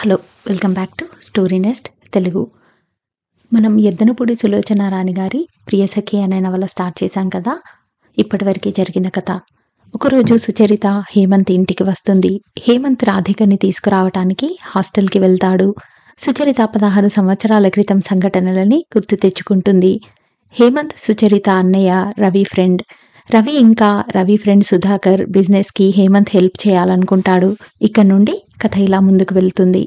hello welcome back to story nest Telugu మనం ఎద్దనపూడి సులోచన రాణి గారి ప్రియసఖి అనే నవల స్టార్ట్ చేశాం కదా ఇప్పటివరకు జరిగిన కథ ఒకరోజు సుచరిత హేమంత్ ఇంటికి వస్తుంది హేమంత్ రాధికని తీసుకురావటానికి హాస్టల్కి వెళ్తాడు సుచరిత పదహారు సంవత్సరాల క్రితం సంఘటనలని గుర్తు తెచ్చుకుంటుంది హేమంత్ సుచరిత అన్నయ్య రవి ఫ్రెండ్ రవి ఇంకా రవి ఫ్రెండ్ సుధాకర్ బిజినెస్కి హేమంత్ హెల్ప్ చేయాలనుకుంటాడు ఇక్కడ నుండి కథ ఇలా ముందుకు వెళ్తుంది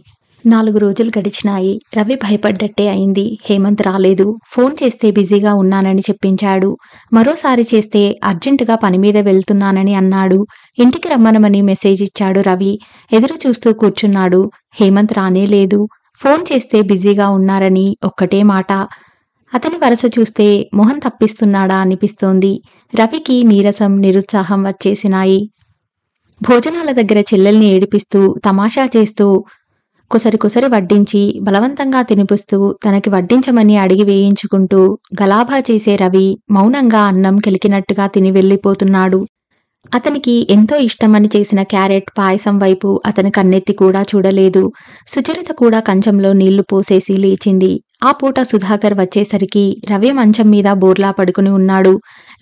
నాలుగు రోజులు గడిచినాయి రవి భయపడ్డట్టే అయింది హేమంత్ రాలేదు ఫోన్ చేస్తే బిజీగా ఉన్నానని చెప్పించాడు మరోసారి చేస్తే అర్జెంటుగా పని మీద వెళ్తున్నానని అన్నాడు ఇంటికి రమ్మనమని మెసేజ్ ఇచ్చాడు రవి ఎదురు చూస్తూ కూర్చున్నాడు హేమంత్ రానే లేదు ఫోన్ చేస్తే బిజీగా ఉన్నారని ఒక్కటే మాట అతని వరస చూస్తే మొహం తప్పిస్తున్నాడా అనిపిస్తోంది రవికి నీరసం నిరుత్సాహం వచ్చేసినాయి భోజనాల దగ్గర చెల్లెల్ని ఏడిపిస్తూ తమాషా చేస్తూ కుసరి కుసరి వడ్డించి బలవంతంగా తినిపిస్తూ తనకి వడ్డించమని అడిగి వేయించుకుంటూ గలాభా చేసే రవి మౌనంగా అన్నం కెలికినట్టుగా తిని వెళ్ళిపోతున్నాడు అతనికి ఎంతో ఇష్టమని చేసిన క్యారెట్ పాయసం వైపు అతని కన్నెత్తి కూడా చూడలేదు సుచరిత కూడా కంచంలో నీళ్లు పోసేసి లేచింది ఆ పూట సుధాకర్ వచ్చేసరికి రవి మంచం మీద బోర్లా పడుకుని ఉన్నాడు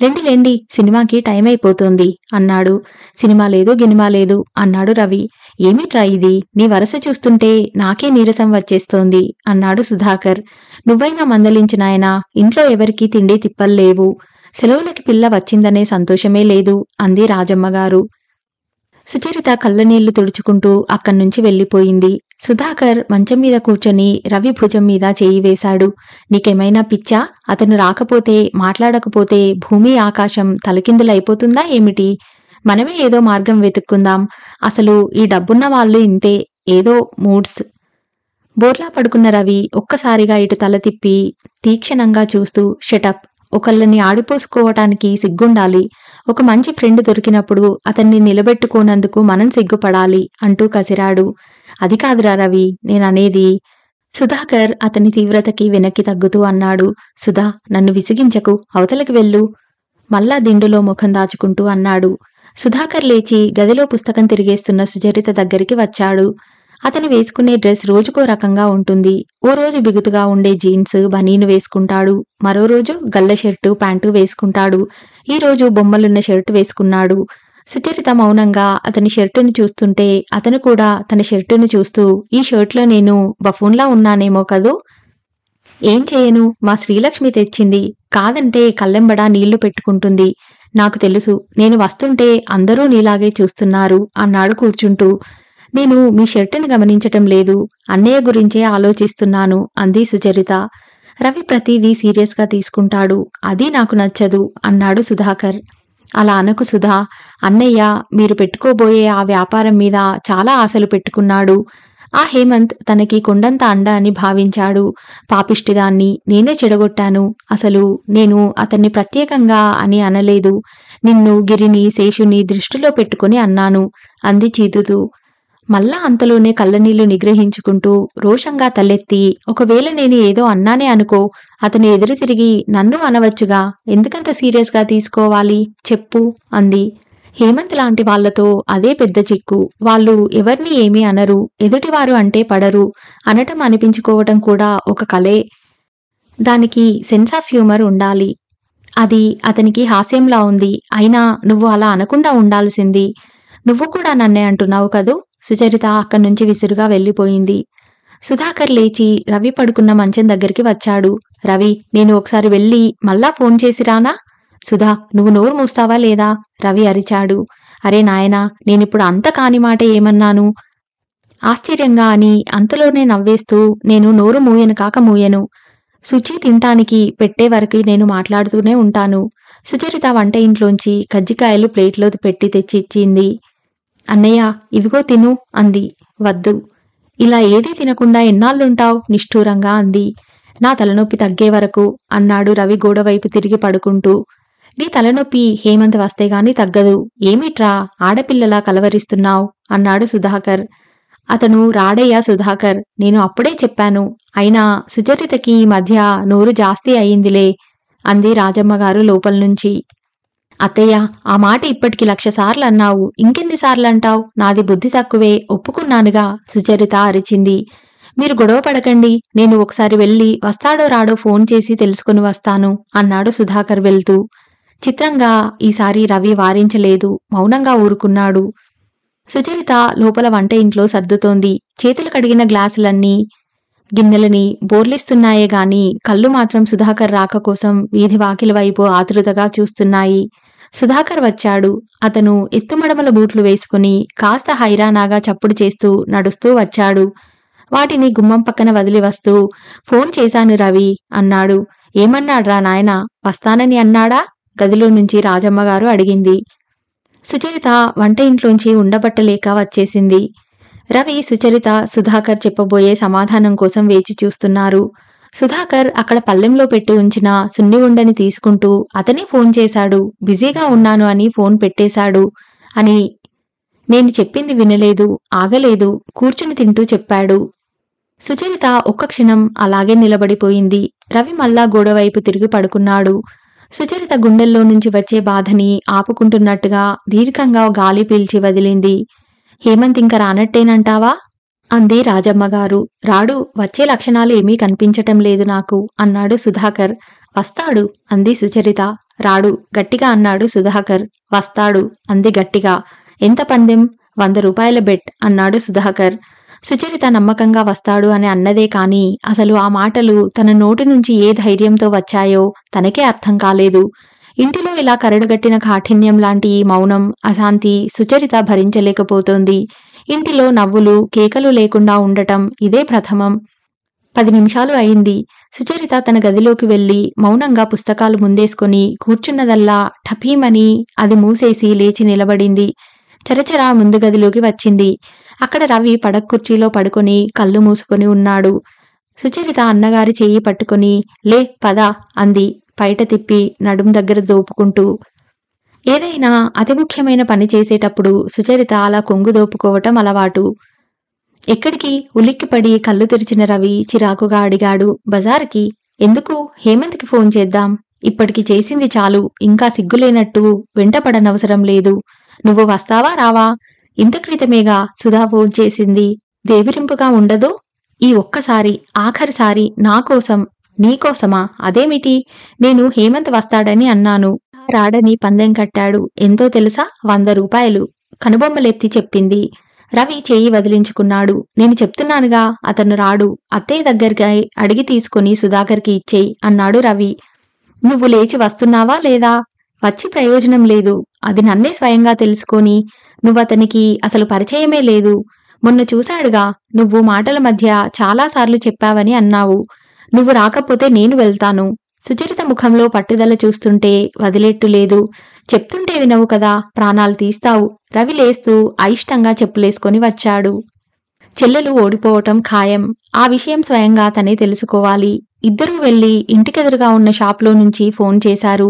రెండి రెండి సినిమాకి టైం అయిపోతుంది అన్నాడు సినిమా లేదు గినిమా లేదు అన్నాడు రవి ఏమిట్రా ఇది నీ వరస చూస్తుంటే నాకే నీరసం వచ్చేస్తోంది అన్నాడు సుధాకర్ నువ్వైనా మందలించినాయన ఇంట్లో ఎవరికీ తిండి తిప్పల్లేవు సెలవులకి పిల్ల వచ్చిందనే సంతోషమే లేదు అంది రాజమ్మగారు సుచరిత కళ్ళనీళ్లు తుడుచుకుంటూ అక్కడి నుంచి వెళ్ళిపోయింది సుధాకర్ మంచం మీద కూర్చొని రవి భుజం మీద చేయి వేశాడు నీకేమైనా పిచ్చా అతను రాకపోతే మాట్లాడకపోతే భూమి ఆకాశం తలకిందులైపోతుందా ఏమిటి మనమే ఏదో మార్గం వెతుక్కుందాం అసలు ఈ డబ్బున్న వాళ్ళు ఇంతే ఏదో మూడ్స్ బోర్లా పడుకున్న రవి ఒక్కసారిగా ఇటు తల తిప్పి తీక్షణంగా చూస్తూ షటప్ ఒకళ్ళని ఆడిపోసుకోవటానికి సిగ్గుండాలి ఒక మంచి ఫ్రెండ్ దొరికినప్పుడు అతన్ని నిలబెట్టుకోనందుకు మనం సిగ్గుపడాలి అంటూ కసిరాడు అది కాదురా రవి నేననేది సుధాకర్ అతని తీవ్రతకి వెనక్కి తగ్గుతూ అన్నాడు సుధా నన్ను విసిగించకు అవతలకి వెళ్ళు మల్లా దిండులో ముఖం దాచుకుంటూ అన్నాడు సుధాకర్ లేచి గదిలో పుస్తకం తిరిగేస్తున్న సుచరిత దగ్గరికి వచ్చాడు అతను వేసుకునే డ్రెస్ రోజుకో రకంగా ఉంటుంది ఓ రోజు బిగుతుగా ఉండే జీన్స్ బనీను వేసుకుంటాడు మరో రోజు గల్ల షర్టు ప్యాంటు వేసుకుంటాడు ఈ రోజు బొమ్మలున్న షర్టు వేసుకున్నాడు సుచరిత మౌనంగా అతని షర్టును చూస్తుంటే అతను కూడా తన షర్టును చూస్తూ ఈ షర్ట్లో నేను బఫూన్లా ఉన్నానేమో కదూ ఏం చేయను మా శ్రీలక్ష్మి తెచ్చింది కాదంటే కళ్ళెంబడ నీళ్లు పెట్టుకుంటుంది నాకు తెలుసు నేను వస్తుంటే అందరూ నీలాగే చూస్తున్నారు అన్నాడు కూర్చుంటూ నేను మీ షర్టును గమనించటం లేదు అన్నయ్య గురించే ఆలోచిస్తున్నాను అంది సుచరిత రవి ప్రతిదీ సీరియస్గా తీసుకుంటాడు అది నాకు నచ్చదు అన్నాడు సుధాకర్ అలా అనకు సుధా అన్నయ్య మీరు పెట్టుకోబోయే ఆ వ్యాపారం మీద చాలా ఆశలు పెట్టుకున్నాడు ఆ హేమంత్ తనకి కొండంత అండ అని భావించాడు పాపిష్టిదాన్ని నేనే చెడగొట్టాను అసలు నేను అతన్ని ప్రత్యేకంగా అని అనలేదు నిన్ను గిరిని శేషుని దృష్టిలో పెట్టుకుని అన్నాను అంది చీతుతూ మళ్ళా అంతలోనే కళ్ళనీళ్లు నిగ్రహించుకుంటూ రోషంగా తలెత్తి ఒకవేళ నేను ఏదో అన్నానే అనుకో అతను ఎదురు తిరిగి నన్ను అనవచ్చుగా ఎందుకంత సీరియస్గా తీసుకోవాలి చెప్పు అంది హేమంత్ లాంటి వాళ్లతో అదే పెద్ద చిక్కు వాళ్ళు ఎవరిని ఏమీ అనరు ఎదుటివారు అంటే పడరు అనటం అనిపించుకోవటం కూడా ఒక కలే దానికి సెన్స్ ఆఫ్ హ్యూమర్ ఉండాలి అది అతనికి హాస్యంలా ఉంది అయినా నువ్వు అలా అనకుండా ఉండాల్సింది నువ్వు కూడా నన్నే అంటున్నావు కదూ సుచరిత అక్కడి నుంచి విసురుగా వెళ్ళిపోయింది సుధాకర్ లేచి రవి పడుకున్న మంచం దగ్గరికి వచ్చాడు రవి నేను ఒకసారి వెళ్ళి మళ్ళా ఫోన్ చేసి రానా సుధా నువ్వు నోరు మూస్తావా లేదా రవి అరిచాడు అరే నాయనా నేనిప్పుడు అంత కాని మాట ఏమన్నాను ఆశ్చర్యంగా అని అంతలోనే నవ్వేస్తూ నేను నోరు మూయను కాక మూయను శుచి తినటానికి పెట్టే వరకు నేను మాట్లాడుతూనే ఉంటాను సుచరిత వంట ఇంట్లోంచి కజ్జికాయలు ప్లేట్లో పెట్టి తెచ్చి ఇచ్చింది అన్నయ్య ఇవిగో తిను అంది వద్దు ఇలా ఏదీ తినకుండా ఎన్నాళ్ళుంటావు నిష్ఠూరంగా అంది నా తలనొప్పి తగ్గే వరకు అన్నాడు రవి గోడవైపు తిరిగి పడుకుంటూ నీ తలనొప్పి హేమంత్ వస్తే గాని తగ్గదు ఏమిట్రా ఆడపిల్లలా కలవరిస్తున్నావు అన్నాడు సుధాకర్ అతను రాడయ్య సుధాకర్ నేను అప్పుడే చెప్పాను అయినా సుచరితకి ఈ మధ్య నోరు జాస్తి అయిందిలే అంది రాజమ్మగారు లోపల నుంచి అత్తయ్య ఆ మాట ఇప్పటికి లక్ష సార్లు అన్నావు ఇంకెన్ని సార్లు అంటావు నాది బుద్ధి తక్కువే ఒప్పుకున్నానుగా సుచరిత అరిచింది మీరు గొడవ పడకండి నేను ఒకసారి వెళ్ళి వస్తాడో రాడో ఫోన్ చేసి తెలుసుకుని వస్తాను అన్నాడు సుధాకర్ వెళ్తూ చిత్రంగా ఈసారి రవి వారించలేదు మౌనంగా ఊరుకున్నాడు సుచరిత లోపల వంట ఇంట్లో సర్దుతోంది చేతులు కడిగిన గ్లాసులన్నీ గిన్నెలని బోర్లిస్తున్నాయే గాని కళ్ళు మాత్రం సుధాకర్ రాక కోసం వీధి వాకిల వైపు ఆతృతగా చూస్తున్నాయి సుధాకర్ వచ్చాడు అతను ఎత్తుమడమల బూట్లు వేసుకుని కాస్త హైరానాగా చప్పుడు చేస్తూ నడుస్తూ వచ్చాడు వాటిని గుమ్మం పక్కన వదిలి వస్తూ ఫోన్ చేశాను రవి అన్నాడు ఏమన్నాడ్రా నాయన వస్తానని అన్నాడా గదిలో నుంచి రాజమ్మగారు అడిగింది సుచరిత వంట ఇంట్లోంచి ఉండబట్టలేక వచ్చేసింది రవి సుచరిత సుధాకర్ చెప్పబోయే సమాధానం కోసం వేచి చూస్తున్నారు సుధాకర్ అక్కడ పల్లెంలో పెట్టి ఉంచిన సున్ని ఉండని తీసుకుంటూ అతనే ఫోన్ చేశాడు బిజీగా ఉన్నాను అని ఫోన్ పెట్టేశాడు అని నేను చెప్పింది వినలేదు ఆగలేదు కూర్చుని తింటూ చెప్పాడు సుచరిత ఒక్క క్షణం అలాగే నిలబడిపోయింది రవి మళ్ళా గోడవైపు తిరిగి పడుకున్నాడు సుచరిత గుండెల్లో నుంచి వచ్చే బాధని ఆపుకుంటున్నట్టుగా దీర్ఘంగా గాలి పీల్చి వదిలింది హేమంత్ ఇంక రానట్టేనంటావా అంది రాజమ్మగారు రాడు వచ్చే లక్షణాలు ఏమీ కనిపించటం లేదు నాకు అన్నాడు సుధాకర్ వస్తాడు అంది సుచరిత రాడు గట్టిగా అన్నాడు సుధాకర్ వస్తాడు అంది గట్టిగా ఎంత పందెం వంద రూపాయల బెట్ అన్నాడు సుధాకర్ సుచరిత నమ్మకంగా వస్తాడు అని అన్నదే కాని అసలు ఆ మాటలు తన నోటి నుంచి ఏ ధైర్యంతో వచ్చాయో తనకే అర్థం కాలేదు ఇంటిలో ఇలా కరడుగట్టిన కాఠిన్యం లాంటి ఈ మౌనం అశాంతి సుచరిత భరించలేకపోతోంది ఇంటిలో నవ్వులు కేకలు లేకుండా ఉండటం ఇదే ప్రథమం పది నిమిషాలు అయింది సుచరిత తన గదిలోకి వెళ్ళి మౌనంగా పుస్తకాలు ముందేసుకొని కూర్చున్నదల్లా ఠపీమని అది మూసేసి లేచి నిలబడింది చరచరా ముందు గదిలోకి వచ్చింది అక్కడ రవి పడక్ కుర్చీలో పడుకొని కళ్ళు మూసుకొని ఉన్నాడు సుచరిత అన్నగారి చేయి పట్టుకొని లే పద అంది పైట తిప్పి నడుం దగ్గర దోపుకుంటూ ఏదైనా అతి ముఖ్యమైన పని చేసేటప్పుడు సుచరిత అలా కొంగు దోపుకోవటం అలవాటు ఎక్కడికి ఉలిక్కిపడి కళ్ళు తెరిచిన రవి చిరాకుగా అడిగాడు బజార్కి ఎందుకు హేమంత్కి ఫోన్ చేద్దాం ఇప్పటికి చేసింది చాలు ఇంకా సిగ్గులేనట్టు వెంటపడనవసరం లేదు నువ్వు వస్తావా రావా ఇంత క్రితమేగా సుధా ఫోన్ చేసింది దేవిరింపుగా ఉండదు ఈ ఒక్కసారి ఆఖరిసారి నా కోసం నీకోసమా అదేమిటి నేను హేమంత్ వస్తాడని అన్నాను రాడని పందెం కట్టాడు ఎంతో తెలుసా వంద రూపాయలు కనుబొమ్మలెత్తి చెప్పింది రవి చేయి వదిలించుకున్నాడు నేను చెప్తున్నానుగా అతను రాడు అత్తయ్య దగ్గరికి అడిగి తీసుకుని సుధాకర్కి ఇచ్చేయి అన్నాడు రవి నువ్వు లేచి వస్తున్నావా లేదా వచ్చి ప్రయోజనం లేదు అది నన్నే స్వయంగా తెలుసుకొని నువ్వతనికి అసలు పరిచయమే లేదు మొన్న చూశాడుగా నువ్వు మాటల మధ్య చాలాసార్లు చెప్పావని అన్నావు నువ్వు రాకపోతే నేను వెళ్తాను సుచరిత ముఖంలో పట్టుదల చూస్తుంటే వదిలేట్టు లేదు చెప్తుంటే వినవు కదా ప్రాణాలు తీస్తావు రవి లేస్తూ అయిష్టంగా చెప్పులేసుకొని వచ్చాడు చెల్లెలు ఓడిపోవటం ఖాయం ఆ విషయం స్వయంగా తనే తెలుసుకోవాలి ఇద్దరూ వెళ్లి ఇంటికెదురుగా ఉన్న షాప్లో నుంచి ఫోన్ చేశారు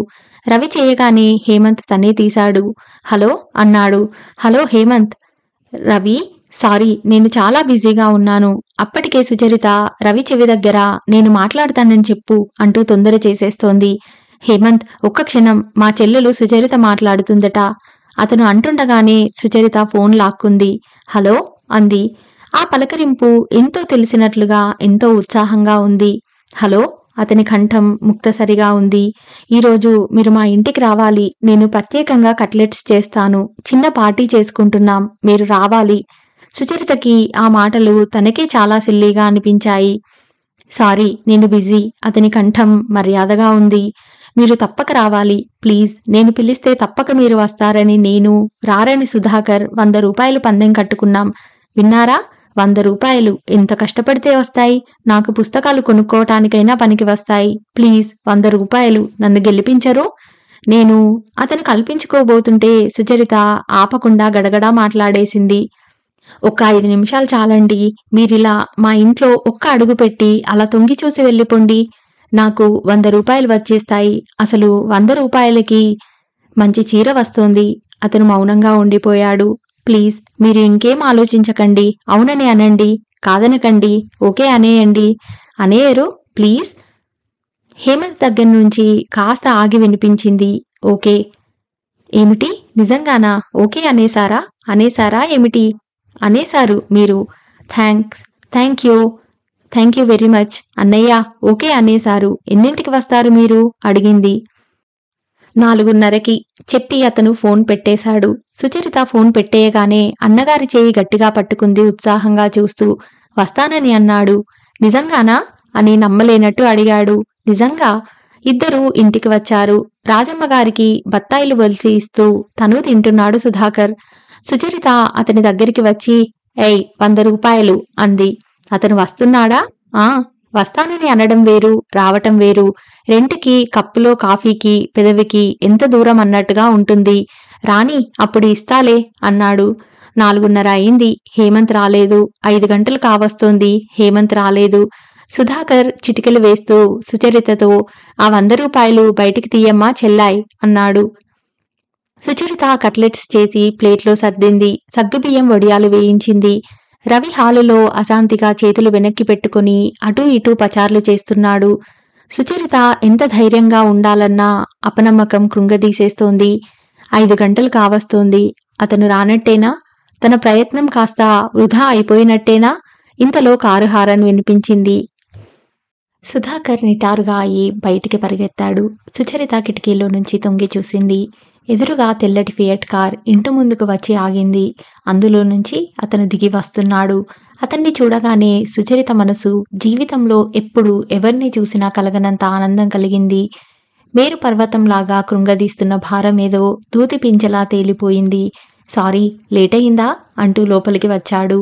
రవి చేయగానే హేమంత్ తనే తీశాడు హలో అన్నాడు హలో హేమంత్ రవి సారీ నేను చాలా బిజీగా ఉన్నాను అప్పటికే సుచరిత రవి చెవి దగ్గర నేను మాట్లాడతానని చెప్పు అంటూ తొందర చేసేస్తోంది హేమంత్ ఒక్క క్షణం మా చెల్లెలు సుచరిత మాట్లాడుతుందట అతను అంటుండగానే సుచరిత ఫోన్ లాక్కుంది హలో అంది ఆ పలకరింపు ఎంతో తెలిసినట్లుగా ఎంతో ఉత్సాహంగా ఉంది హలో అతని కంఠం ముక్తసరిగా ఉంది ఈరోజు మీరు మా ఇంటికి రావాలి నేను ప్రత్యేకంగా కట్లెట్స్ చేస్తాను చిన్న పార్టీ చేసుకుంటున్నాం మీరు రావాలి సుచరితకి ఆ మాటలు తనకే చాలా సిల్లీగా అనిపించాయి సారీ నేను బిజీ అతని కంఠం మర్యాదగా ఉంది మీరు తప్పక రావాలి ప్లీజ్ నేను పిలిస్తే తప్పక మీరు వస్తారని నేను రారని సుధాకర్ వంద రూపాయలు పందెం కట్టుకున్నాం విన్నారా వంద రూపాయలు ఎంత కష్టపడితే వస్తాయి నాకు పుస్తకాలు కొనుక్కోవటానికైనా పనికి వస్తాయి ప్లీజ్ వంద రూపాయలు నన్ను గెలిపించరు నేను అతను కల్పించుకోబోతుంటే సుచరిత ఆపకుండా గడగడా మాట్లాడేసింది ఒక ఐదు నిమిషాలు చాలండి మీరిలా మా ఇంట్లో ఒక్క అడుగు పెట్టి అలా తొంగి చూసి వెళ్ళిపోండి నాకు వంద రూపాయలు వచ్చేస్తాయి అసలు వంద రూపాయలకి మంచి చీర వస్తోంది అతను మౌనంగా ఉండిపోయాడు ప్లీజ్ మీరు ఇంకేం ఆలోచించకండి అవునని అనండి కాదనకండి ఓకే అనేయండి అనేయరు ప్లీజ్ హేమంత్ దగ్గర నుంచి కాస్త ఆగి వినిపించింది ఓకే ఏమిటి నిజంగానా ఓకే అనేసారా అనేసారా ఏమిటి అనేశారు మీరు thanks thank you thank you very much అన్నయ్య ఓకే అనేసారు ఎన్నింటికి వస్తారు మీరు అడిగింది నాలుగున్నరకి చెప్పి అతను ఫోన్ పెట్టేశాడు సుచరిత ఫోన్ పెట్టేయగానే అన్నగారి చేయి గట్టిగా పట్టుకుంది ఉత్సాహంగా చూస్తూ వస్తానని అన్నాడు నిజంగానా అని నమ్మలేనట్టు అడిగాడు నిజంగా ఇద్దరూ ఇంటికి వచ్చారు రాజమ్మగారికి బత్తాయిలు వలిసి ఇస్తూ తను తింటున్నాడు సుధాకర్ సుచరిత అతని దగ్గరికి వచ్చి ఏయ్ వంద రూపాయలు అంది అతను వస్తున్నాడా ఆ వస్తానని అనడం వేరు రావటం వేరు రెంట్కి కప్పులో కాఫీకి పెదవికి ఎంత దూరం అన్నట్టుగా ఉంటుంది రాణి అప్పుడు ఇస్తాలే అన్నాడు నాలుగున్నర అయింది హేమంత్ రాలేదు ఐదు గంటలు కావస్తోంది హేమంత్ రాలేదు సుధాకర్ చిటికలు వేస్తూ సుచరితతో ఆ వంద రూపాయలు బయటికి తీయమ్మా చెల్లాయి అన్నాడు సుచరిత కట్లెట్స్ చేసి ప్లేట్లో సర్దింది సగ్గుబియ్యం వడియాలు వేయించింది రవి హాలులో అశాంతిగా చేతులు వెనక్కి పెట్టుకుని అటూ ఇటూ పచార్లు చేస్తున్నాడు సుచరిత ఎంత ధైర్యంగా ఉండాలన్నా అపనమ్మకం కృంగదీసేస్తోంది ఐదు గంటలు కావస్తోంది అతను రానట్టేనా తన ప్రయత్నం కాస్త వృధా అయిపోయినట్టేనా ఇంతలో కారు హారన్ వినిపించింది సుధాకర్ నిటారుగా అయి బయటికి పరిగెత్తాడు సుచరిత కిటికీలో నుంచి తొంగి చూసింది ఎదురుగా తెల్లటి ఫియట్ కార్ ఇంటి ముందుకు వచ్చి ఆగింది అందులో నుంచి అతను దిగి వస్తున్నాడు అతన్ని చూడగానే సుచరిత మనసు జీవితంలో ఎప్పుడు ఎవరిని చూసినా కలగనంత ఆనందం కలిగింది మేరు పర్వతంలాగా కృంగదీస్తున్న భారం ఏదో దూతి పింజలా తేలిపోయింది సారీ లేట్ అయిందా అంటూ లోపలికి వచ్చాడు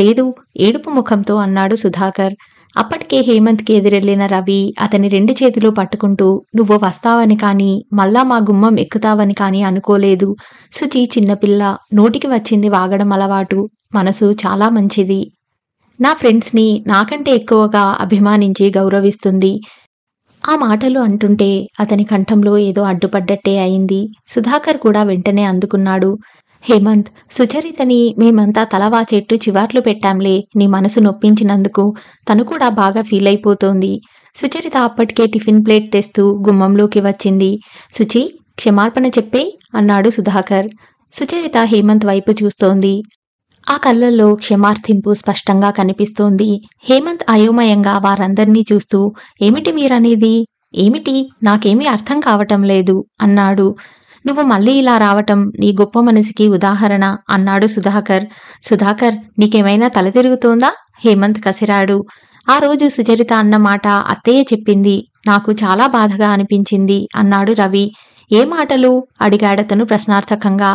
లేదు ఏడుపు ముఖంతో అన్నాడు సుధాకర్ అప్పటికే హేమంత్కి ఎదురెళ్లిన రవి అతని రెండు చేతులు పట్టుకుంటూ నువ్వు వస్తావని కానీ మళ్ళా మా గుమ్మం ఎక్కుతావని కానీ అనుకోలేదు సుచి చిన్నపిల్ల నోటికి వచ్చింది వాగడం అలవాటు మనసు చాలా మంచిది నా ఫ్రెండ్స్ని నాకంటే ఎక్కువగా అభిమానించి గౌరవిస్తుంది ఆ మాటలు అంటుంటే అతని కంఠంలో ఏదో అడ్డుపడ్డట్టే అయింది సుధాకర్ కూడా వెంటనే అందుకున్నాడు హేమంత్ సుచరితని మేమంతా తలవా చెట్టు చివాట్లు పెట్టాంలే నీ మనసు నొప్పించినందుకు తను కూడా బాగా ఫీల్ అయిపోతోంది సుచరిత అప్పటికే టిఫిన్ ప్లేట్ తెస్తూ గుమ్మంలోకి వచ్చింది సుచి క్షమార్పణ చెప్పే అన్నాడు సుధాకర్ సుచరిత హేమంత్ వైపు చూస్తోంది ఆ కళ్ళల్లో క్షమార్థింపు స్పష్టంగా కనిపిస్తోంది హేమంత్ అయోమయంగా వారందర్నీ చూస్తూ ఏమిటి మీరనేది ఏమిటి నాకేమీ అర్థం కావటం లేదు అన్నాడు నువ్వు మళ్ళీ ఇలా రావటం నీ గొప్ప మనసుకి ఉదాహరణ అన్నాడు సుధాకర్ సుధాకర్ నీకేమైనా తల తిరుగుతోందా హేమంత్ కసిరాడు ఆ రోజు సుచరిత అన్న మాట అత్తయ్య చెప్పింది నాకు చాలా బాధగా అనిపించింది అన్నాడు రవి ఏ మాటలు అడిగాడతను ప్రశ్నార్థకంగా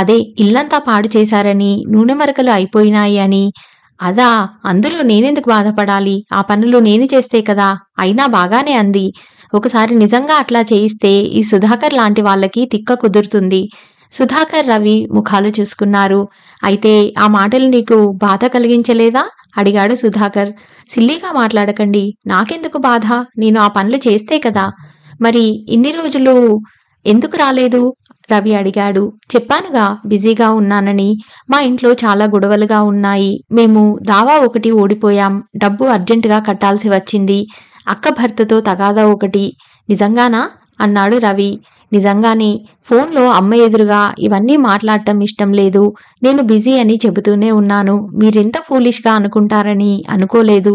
అదే ఇల్లంతా పాడు చేశారని నూనె మరకలు అయిపోయినాయి అని అదా అందులో నేనెందుకు బాధపడాలి ఆ పనులు నేను చేస్తే కదా అయినా బాగానే అంది ఒకసారి నిజంగా అట్లా చేయిస్తే ఈ సుధాకర్ లాంటి వాళ్ళకి తిక్క కుదురుతుంది సుధాకర్ రవి ముఖాలు చూసుకున్నారు అయితే ఆ మాటలు నీకు బాధ కలిగించలేదా అడిగాడు సుధాకర్ సిల్లీగా మాట్లాడకండి నాకెందుకు బాధ నేను ఆ పనులు చేస్తే కదా మరి ఇన్ని రోజులు ఎందుకు రాలేదు రవి అడిగాడు చెప్పానుగా బిజీగా ఉన్నానని మా ఇంట్లో చాలా గొడవలుగా ఉన్నాయి మేము దావా ఒకటి ఓడిపోయాం డబ్బు అర్జెంటుగా కట్టాల్సి వచ్చింది అక్క భర్తతో తగాదా ఒకటి నిజంగానా అన్నాడు రవి నిజంగానే ఫోన్లో అమ్మ ఎదురుగా ఇవన్నీ మాట్లాడటం ఇష్టం లేదు నేను బిజీ అని చెబుతూనే ఉన్నాను మీరెంత ఫూలిష్గా అనుకుంటారని అనుకోలేదు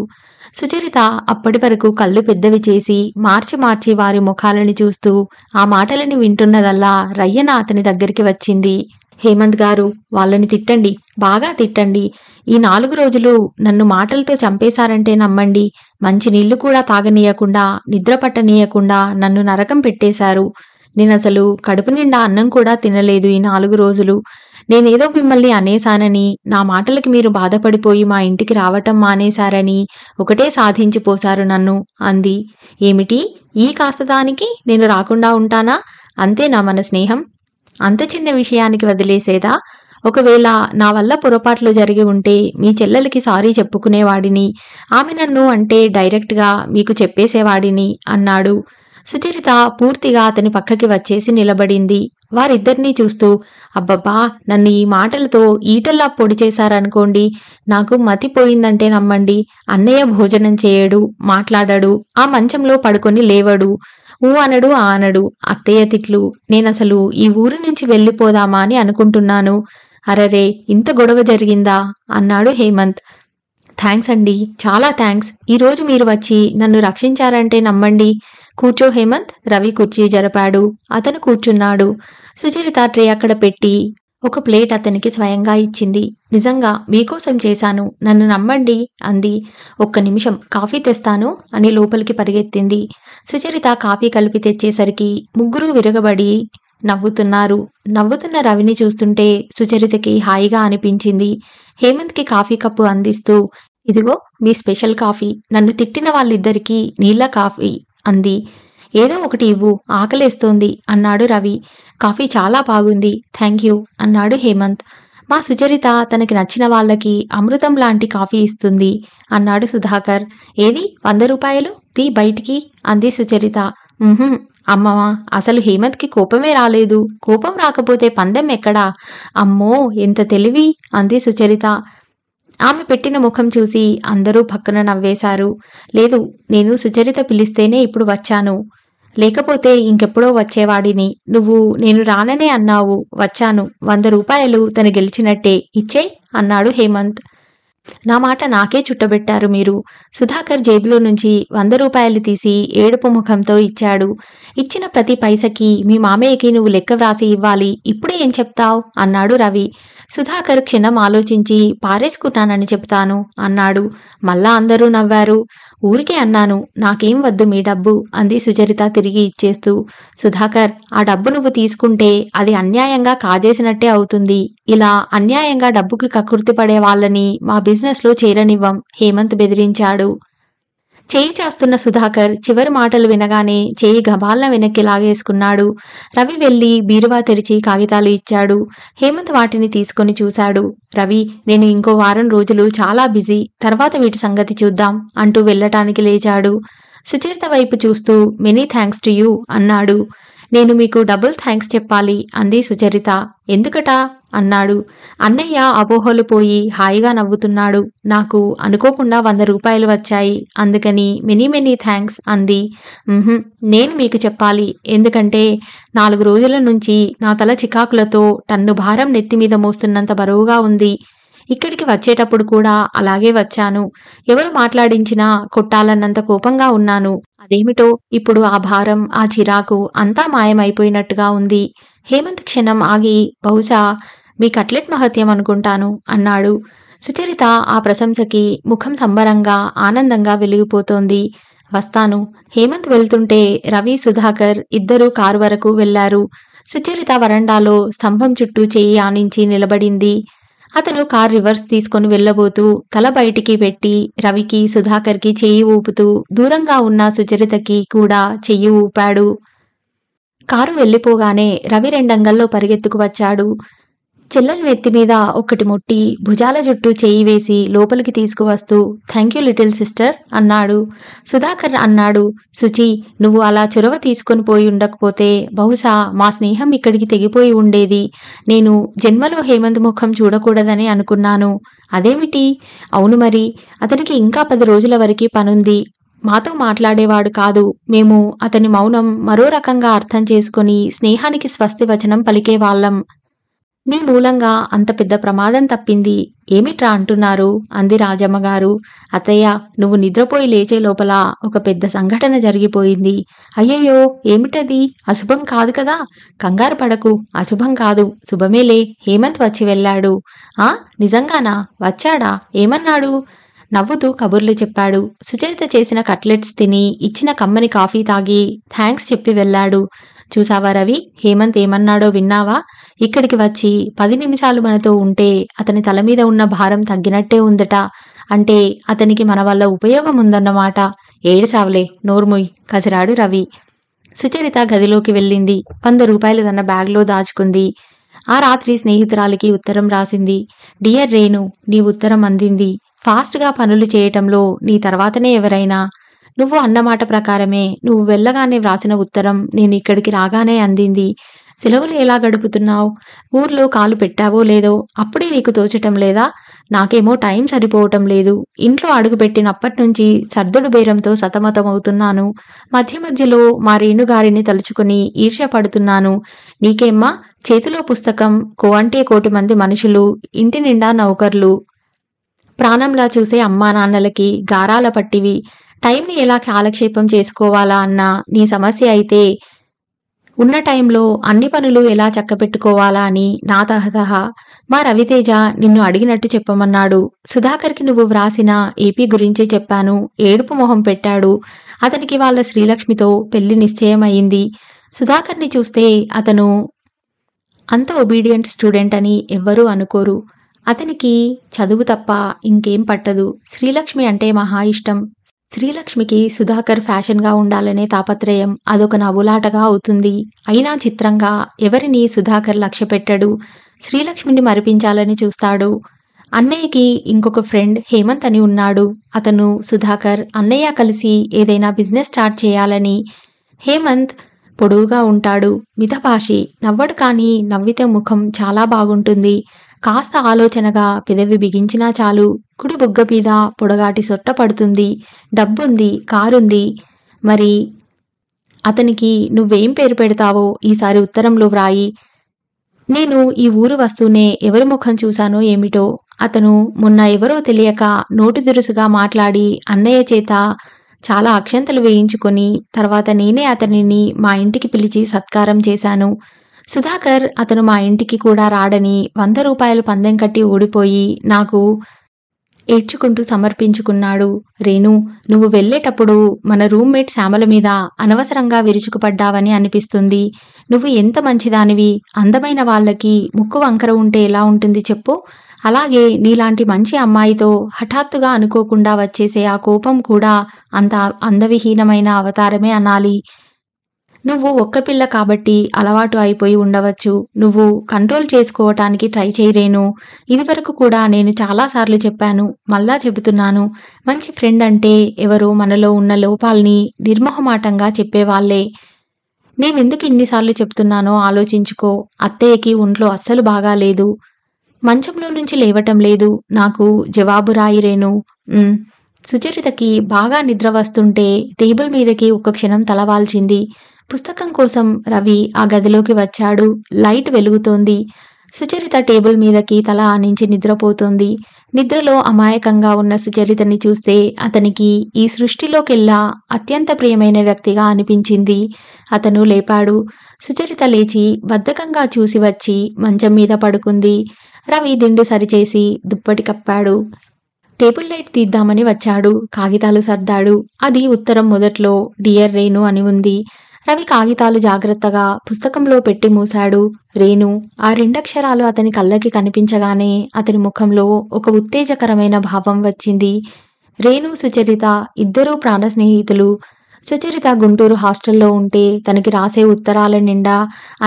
సుచరిత అప్పటి వరకు కళ్ళు పెద్దవి చేసి మార్చి మార్చి వారి ముఖాలని చూస్తూ ఆ మాటలని వింటున్నదల్లా రయ్యన అతని దగ్గరికి వచ్చింది హేమంత్ గారు వాళ్ళని తిట్టండి బాగా తిట్టండి ఈ నాలుగు రోజులు నన్ను మాటలతో చంపేశారంటే నమ్మండి మంచి నీళ్లు కూడా తాగనీయకుండా నిద్ర పట్టనీయకుండా నన్ను నరకం పెట్టేశారు నేను అసలు కడుపు నిండా అన్నం కూడా తినలేదు ఈ నాలుగు రోజులు నేనేదో మిమ్మల్ని అనేశానని నా మాటలకి మీరు బాధపడిపోయి మా ఇంటికి రావటం మానేశారని ఒకటే సాధించిపోశారు నన్ను అంది ఏమిటి ఈ కాస్త దానికి నేను రాకుండా ఉంటానా అంతే నా మన స్నేహం అంత చిన్న విషయానికి వదిలేసేదా ఒకవేళ నా వల్ల పొరపాట్లు జరిగి ఉంటే మీ చెల్లెలకి సారీ చెప్పుకునేవాడిని ఆమె నన్ను అంటే డైరెక్ట్గా మీకు చెప్పేసేవాడిని అన్నాడు సుచరిత పూర్తిగా అతని పక్కకి వచ్చేసి నిలబడింది వారిద్దరినీ చూస్తూ అబ్బబ్బా నన్ను ఈ మాటలతో ఈటల్లా పొడి చేశారనుకోండి నాకు మతిపోయిందంటే నమ్మండి అన్నయ్య భోజనం చేయడు మాట్లాడడు ఆ మంచంలో పడుకొని లేవడు ఊ అనడు ఆ అనడు అత్తయ్య తిట్లు నేనసలు ఈ ఊరి నుంచి వెళ్ళిపోదామా అని అనుకుంటున్నాను అరరే ఇంత గొడవ జరిగిందా అన్నాడు హేమంత్ థ్యాంక్స్ అండి చాలా థ్యాంక్స్ ఈరోజు మీరు వచ్చి నన్ను రక్షించారంటే నమ్మండి కూర్చో హేమంత్ రవి కుర్చీ జరపాడు అతను కూర్చున్నాడు సుచరిత ట్రే అక్కడ పెట్టి ఒక ప్లేట్ అతనికి స్వయంగా ఇచ్చింది నిజంగా మీకోసం చేశాను నన్ను నమ్మండి అంది ఒక్క నిమిషం కాఫీ తెస్తాను అని లోపలికి పరిగెత్తింది సుచరిత కాఫీ కలిపి తెచ్చేసరికి ముగ్గురు విరగబడి నవ్వుతున్నారు నవ్వుతున్న రవిని చూస్తుంటే సుచరితకి హాయిగా అనిపించింది హేమంత్కి కాఫీ కప్పు అందిస్తూ ఇదిగో మీ స్పెషల్ కాఫీ నన్ను తిట్టిన వాళ్ళిద్దరికీ నీళ్ళ కాఫీ అంది ఏదో ఒకటి ఇవ్వు ఆకలేస్తోంది అన్నాడు రవి కాఫీ చాలా బాగుంది థ్యాంక్ యూ అన్నాడు హేమంత్ మా సుచరిత తనకి నచ్చిన వాళ్ళకి అమృతం లాంటి కాఫీ ఇస్తుంది అన్నాడు సుధాకర్ ఏది వంద రూపాయలు తీ బయటికి అంది సుచరిత అమ్మవా అసలు హేమంత్కి కోపమే రాలేదు కోపం రాకపోతే పందెం ఎక్కడా అమ్మో ఎంత తెలివి అంది సుచరిత ఆమె పెట్టిన ముఖం చూసి అందరూ పక్కన నవ్వేశారు లేదు నేను సుచరిత పిలిస్తేనే ఇప్పుడు వచ్చాను లేకపోతే ఇంకెప్పుడో వచ్చేవాడిని నువ్వు నేను రాననే అన్నావు వచ్చాను వంద రూపాయలు తను గెలిచినట్టే ఇచ్చే అన్నాడు హేమంత్ నా మాట నాకే చుట్టబెట్టారు మీరు సుధాకర్ జేబులో నుంచి వంద రూపాయలు తీసి ఏడుపు ముఖంతో ఇచ్చాడు ఇచ్చిన ప్రతి పైసకి మీ మామయ్యకి నువ్వు లెక్క వ్రాసి ఇవ్వాలి ఇప్పుడే ఏం చెప్తావు అన్నాడు రవి సుధాకర్ క్షణం ఆలోచించి పారేసుకున్నానని చెప్తాను అన్నాడు మళ్ళా అందరూ నవ్వారు ఊరికే అన్నాను నాకేం వద్దు మీ డబ్బు అంది సుచరిత తిరిగి ఇచ్చేస్తూ సుధాకర్ ఆ డబ్బు నువ్వు తీసుకుంటే అది అన్యాయంగా కాజేసినట్టే అవుతుంది ఇలా అన్యాయంగా డబ్బుకి కకృతి పడే వాళ్ళని మా బిజినెస్లో చేరనివ్వం హేమంత్ బెదిరించాడు చేయి చేస్తున్న సుధాకర్ చివరి మాటలు వినగానే చేయి గబాల్న వెనక్కి లాగేసుకున్నాడు రవి వెళ్ళి బీరువా తెరిచి కాగితాలు ఇచ్చాడు హేమంత్ వాటిని తీసుకొని చూశాడు రవి నేను ఇంకో వారం రోజులు చాలా బిజీ తర్వాత వీటి సంగతి చూద్దాం అంటూ వెళ్ళటానికి లేచాడు సుచరిత వైపు చూస్తూ మెనీ థ్యాంక్స్ టు యూ అన్నాడు నేను మీకు డబుల్ థ్యాంక్స్ చెప్పాలి అంది సుచరిత ఎందుకట అన్నాడు అన్నయ్య అపోహలు పోయి హాయిగా నవ్వుతున్నాడు నాకు అనుకోకుండా వంద రూపాయలు వచ్చాయి అందుకని మెనీ మెనీ థ్యాంక్స్ అంది నేను మీకు చెప్పాలి ఎందుకంటే నాలుగు రోజుల నుంచి నా తల చికాకులతో టన్ను భారం నెత్తి మీద మోస్తున్నంత బరువుగా ఉంది ఇక్కడికి వచ్చేటప్పుడు కూడా అలాగే వచ్చాను ఎవరు మాట్లాడించినా కొట్టాలన్నంత కోపంగా ఉన్నాను అదేమిటో ఇప్పుడు ఆ భారం ఆ చిరాకు అంతా మాయమైపోయినట్టుగా ఉంది హేమంత్ క్షణం ఆగి బహుశా మీ కట్లెట్ మహత్యం అనుకుంటాను అన్నాడు సుచరిత ఆ ప్రశంసకి ముఖం సంబరంగా ఆనందంగా వెలిగిపోతోంది వస్తాను హేమంత్ వెళ్తుంటే రవి సుధాకర్ ఇద్దరూ కారు వరకు వెళ్లారు సుచరిత వరండాలో స్తంభం చుట్టూ చేయి ఆనించి నిలబడింది అతను కార్ రివర్స్ తీసుకుని వెళ్లబోతూ తల బయటికి పెట్టి రవికి సుధాకర్కి చెయ్యి ఊపుతూ దూరంగా ఉన్న సుచరితకి కూడా చెయ్యి ఊపాడు కారు వెళ్లిపోగానే రవి రెండంగల్లో పరిగెత్తుకు వచ్చాడు చెల్లని నెత్తి మీద ఒకటి ముట్టి భుజాల జుట్టు చేయి వేసి లోపలికి తీసుకువస్తూ థ్యాంక్ యూ లిటిల్ సిస్టర్ అన్నాడు సుధాకర్ అన్నాడు సుచి నువ్వు అలా చొరవ తీసుకొని పోయి ఉండకపోతే బహుశా మా స్నేహం ఇక్కడికి తెగిపోయి ఉండేది నేను జన్మలో హేమంత్ ముఖం చూడకూడదని అనుకున్నాను అదేమిటి అవును మరి అతనికి ఇంకా పది రోజుల వరకు పనుంది మాతో మాట్లాడేవాడు కాదు మేము అతని మౌనం మరో రకంగా అర్థం చేసుకుని స్నేహానికి స్వస్తి వచనం పలికేవాళ్ళం నీ మూలంగా అంత పెద్ద ప్రమాదం తప్పింది ఏమిట్రా అంటున్నారు అంది రాజమ్మ గారు నువ్వు నిద్రపోయి లేచే లోపల ఒక పెద్ద సంఘటన జరిగిపోయింది అయ్యయ్యో ఏమిటది అశుభం కాదు కదా కంగారు పడకు అశుభం కాదు శుభమేలే హేమంత్ వచ్చి వెళ్ళాడు ఆ నిజంగానా వచ్చాడా ఏమన్నాడు నవ్వుతూ కబుర్లు చెప్పాడు సుచేత చేసిన కట్లెట్స్ తిని ఇచ్చిన కమ్మని కాఫీ తాగి థ్యాంక్స్ చెప్పి వెళ్ళాడు చూసావా రవి హేమంత్ ఏమన్నాడో విన్నావా ఇక్కడికి వచ్చి పది నిమిషాలు మనతో ఉంటే అతని తల మీద ఉన్న భారం తగ్గినట్టే ఉందట అంటే అతనికి మన వల్ల ఉపయోగం ఉందన్నమాట ఏడుసావులే నోర్ముయ్ కసిరాడు రవి సుచరిత గదిలోకి వెళ్ళింది వంద రూపాయలు తన బ్యాగ్లో దాచుకుంది ఆ రాత్రి స్నేహితురాలికి ఉత్తరం రాసింది డియర్ రేణు నీ ఉత్తరం అందింది ఫాస్ట్గా పనులు చేయటంలో నీ తర్వాతనే ఎవరైనా నువ్వు అన్నమాట ప్రకారమే నువ్వు వెళ్ళగానే వ్రాసిన ఉత్తరం నేను ఇక్కడికి రాగానే అందింది సెలవులు ఎలా గడుపుతున్నావు ఊర్లో కాలు పెట్టావో లేదో అప్పుడే నీకు తోచటం లేదా నాకేమో టైం సరిపోవటం లేదు ఇంట్లో అడుగుపెట్టినప్పటి నుంచి సర్దుడు బేరంతో సతమతమవుతున్నాను మధ్య మధ్యలో మా రేణుగారిని తలుచుకుని ఈర్ష్య పడుతున్నాను నీకేమ్మా చేతిలో పుస్తకం కో అంటే కోటి మంది మనుషులు ఇంటి నిండా నౌకర్లు ప్రాణంలా చూసే అమ్మా నాన్నలకి గారాల పట్టివి టైంని ఎలా కాలక్షేపం చేసుకోవాలా అన్న నీ సమస్య అయితే ఉన్న టైంలో అన్ని పనులు ఎలా చక్కబెట్టుకోవాలా అని నా తహతహా మా రవితేజ నిన్ను అడిగినట్టు చెప్పమన్నాడు సుధాకర్కి నువ్వు వ్రాసిన ఏపీ గురించే చెప్పాను ఏడుపు మొహం పెట్టాడు అతనికి వాళ్ళ శ్రీలక్ష్మితో పెళ్లి నిశ్చయం అయింది సుధాకర్ని చూస్తే అతను అంత ఒబీడియంట్ స్టూడెంట్ అని ఎవ్వరూ అనుకోరు అతనికి చదువు తప్ప ఇంకేం పట్టదు శ్రీలక్ష్మి అంటే మహా ఇష్టం శ్రీలక్ష్మికి సుధాకర్ ఫ్యాషన్గా ఉండాలనే తాపత్రయం అదొక నవ్వులాటగా అవుతుంది అయినా చిత్రంగా ఎవరిని సుధాకర్ లక్ష్య పెట్టడు శ్రీలక్ష్మిని మరిపించాలని చూస్తాడు అన్నయ్యకి ఇంకొక ఫ్రెండ్ హేమంత్ అని ఉన్నాడు అతను సుధాకర్ అన్నయ్య కలిసి ఏదైనా బిజినెస్ స్టార్ట్ చేయాలని హేమంత్ పొడువుగా ఉంటాడు మితభాషి నవ్వడు కానీ నవ్వితే ముఖం చాలా బాగుంటుంది కాస్త ఆలోచనగా పెదవి బిగించినా చాలు కుడి బుగ్గ మీద పొడగాటి సొట్ట పడుతుంది డబ్బుంది కారుంది మరి అతనికి నువ్వేం పేరు పెడతావో ఈసారి ఉత్తరంలో వ్రాయి నేను ఈ ఊరు వస్తూనే ఎవరి ముఖం చూశానో ఏమిటో అతను మొన్న ఎవరో తెలియక నోటి దురుసుగా మాట్లాడి అన్నయ్య చేత చాలా అక్షంతలు వేయించుకొని తర్వాత నేనే అతనిని మా ఇంటికి పిలిచి సత్కారం చేశాను సుధాకర్ అతను మా ఇంటికి కూడా రాడని వంద రూపాయలు పందెం కట్టి ఓడిపోయి నాకు ఏడ్చుకుంటూ సమర్పించుకున్నాడు రేణు నువ్వు వెళ్ళేటప్పుడు మన రూమ్మేట్ శ్యామల మీద అనవసరంగా విరుచుకుపడ్డావని అనిపిస్తుంది నువ్వు ఎంత మంచిదానివి అందమైన వాళ్ళకి ముక్కు వంకర ఉంటే ఎలా ఉంటుంది చెప్పు అలాగే నీలాంటి మంచి అమ్మాయితో హఠాత్తుగా అనుకోకుండా వచ్చేసే ఆ కోపం కూడా అంత అందవిహీనమైన అవతారమే అనాలి నువ్వు ఒక్క పిల్ల కాబట్టి అలవాటు అయిపోయి ఉండవచ్చు నువ్వు కంట్రోల్ చేసుకోవటానికి ట్రై చేయలేను ఇదివరకు కూడా నేను చాలాసార్లు చెప్పాను మళ్ళా చెబుతున్నాను మంచి ఫ్రెండ్ అంటే ఎవరు మనలో ఉన్న లోపాల్ని నిర్మోహమాటంగా చెప్పేవాళ్లే నేనెందుకు ఇన్నిసార్లు చెప్తున్నానో ఆలోచించుకో అత్తయ్యకి ఒంట్లో అస్సలు బాగాలేదు మంచంలో నుంచి లేవటం లేదు నాకు జవాబు రాయిరేను సుచరితకి బాగా నిద్ర వస్తుంటే టేబుల్ మీదకి ఒక క్షణం తలవాల్చింది పుస్తకం కోసం రవి ఆ గదిలోకి వచ్చాడు లైట్ వెలుగుతోంది సుచరిత టేబుల్ మీదకి తల ఆనించి నిద్రపోతోంది నిద్రలో అమాయకంగా ఉన్న సుచరితని చూస్తే అతనికి ఈ సృష్టిలోకెల్లా అత్యంత ప్రియమైన వ్యక్తిగా అనిపించింది అతను లేపాడు సుచరిత లేచి బద్ధకంగా చూసి వచ్చి మంచం మీద పడుకుంది రవి దిండు సరిచేసి దుప్పటి కప్పాడు టేబుల్ లైట్ తీద్దామని వచ్చాడు కాగితాలు సర్దాడు అది ఉత్తరం మొదట్లో డియర్ రేణు అని ఉంది రవి కాగితాలు జాగ్రత్తగా పుస్తకంలో పెట్టి మూశాడు రేణు ఆ రెండక్షరాలు అతని కళ్ళకి కనిపించగానే అతని ముఖంలో ఒక ఉత్తేజకరమైన భావం వచ్చింది రేణు సుచరిత ఇద్దరూ ప్రాణ స్నేహితులు సుచరిత గుంటూరు హాస్టల్లో ఉంటే తనకి రాసే ఉత్తరాల నిండా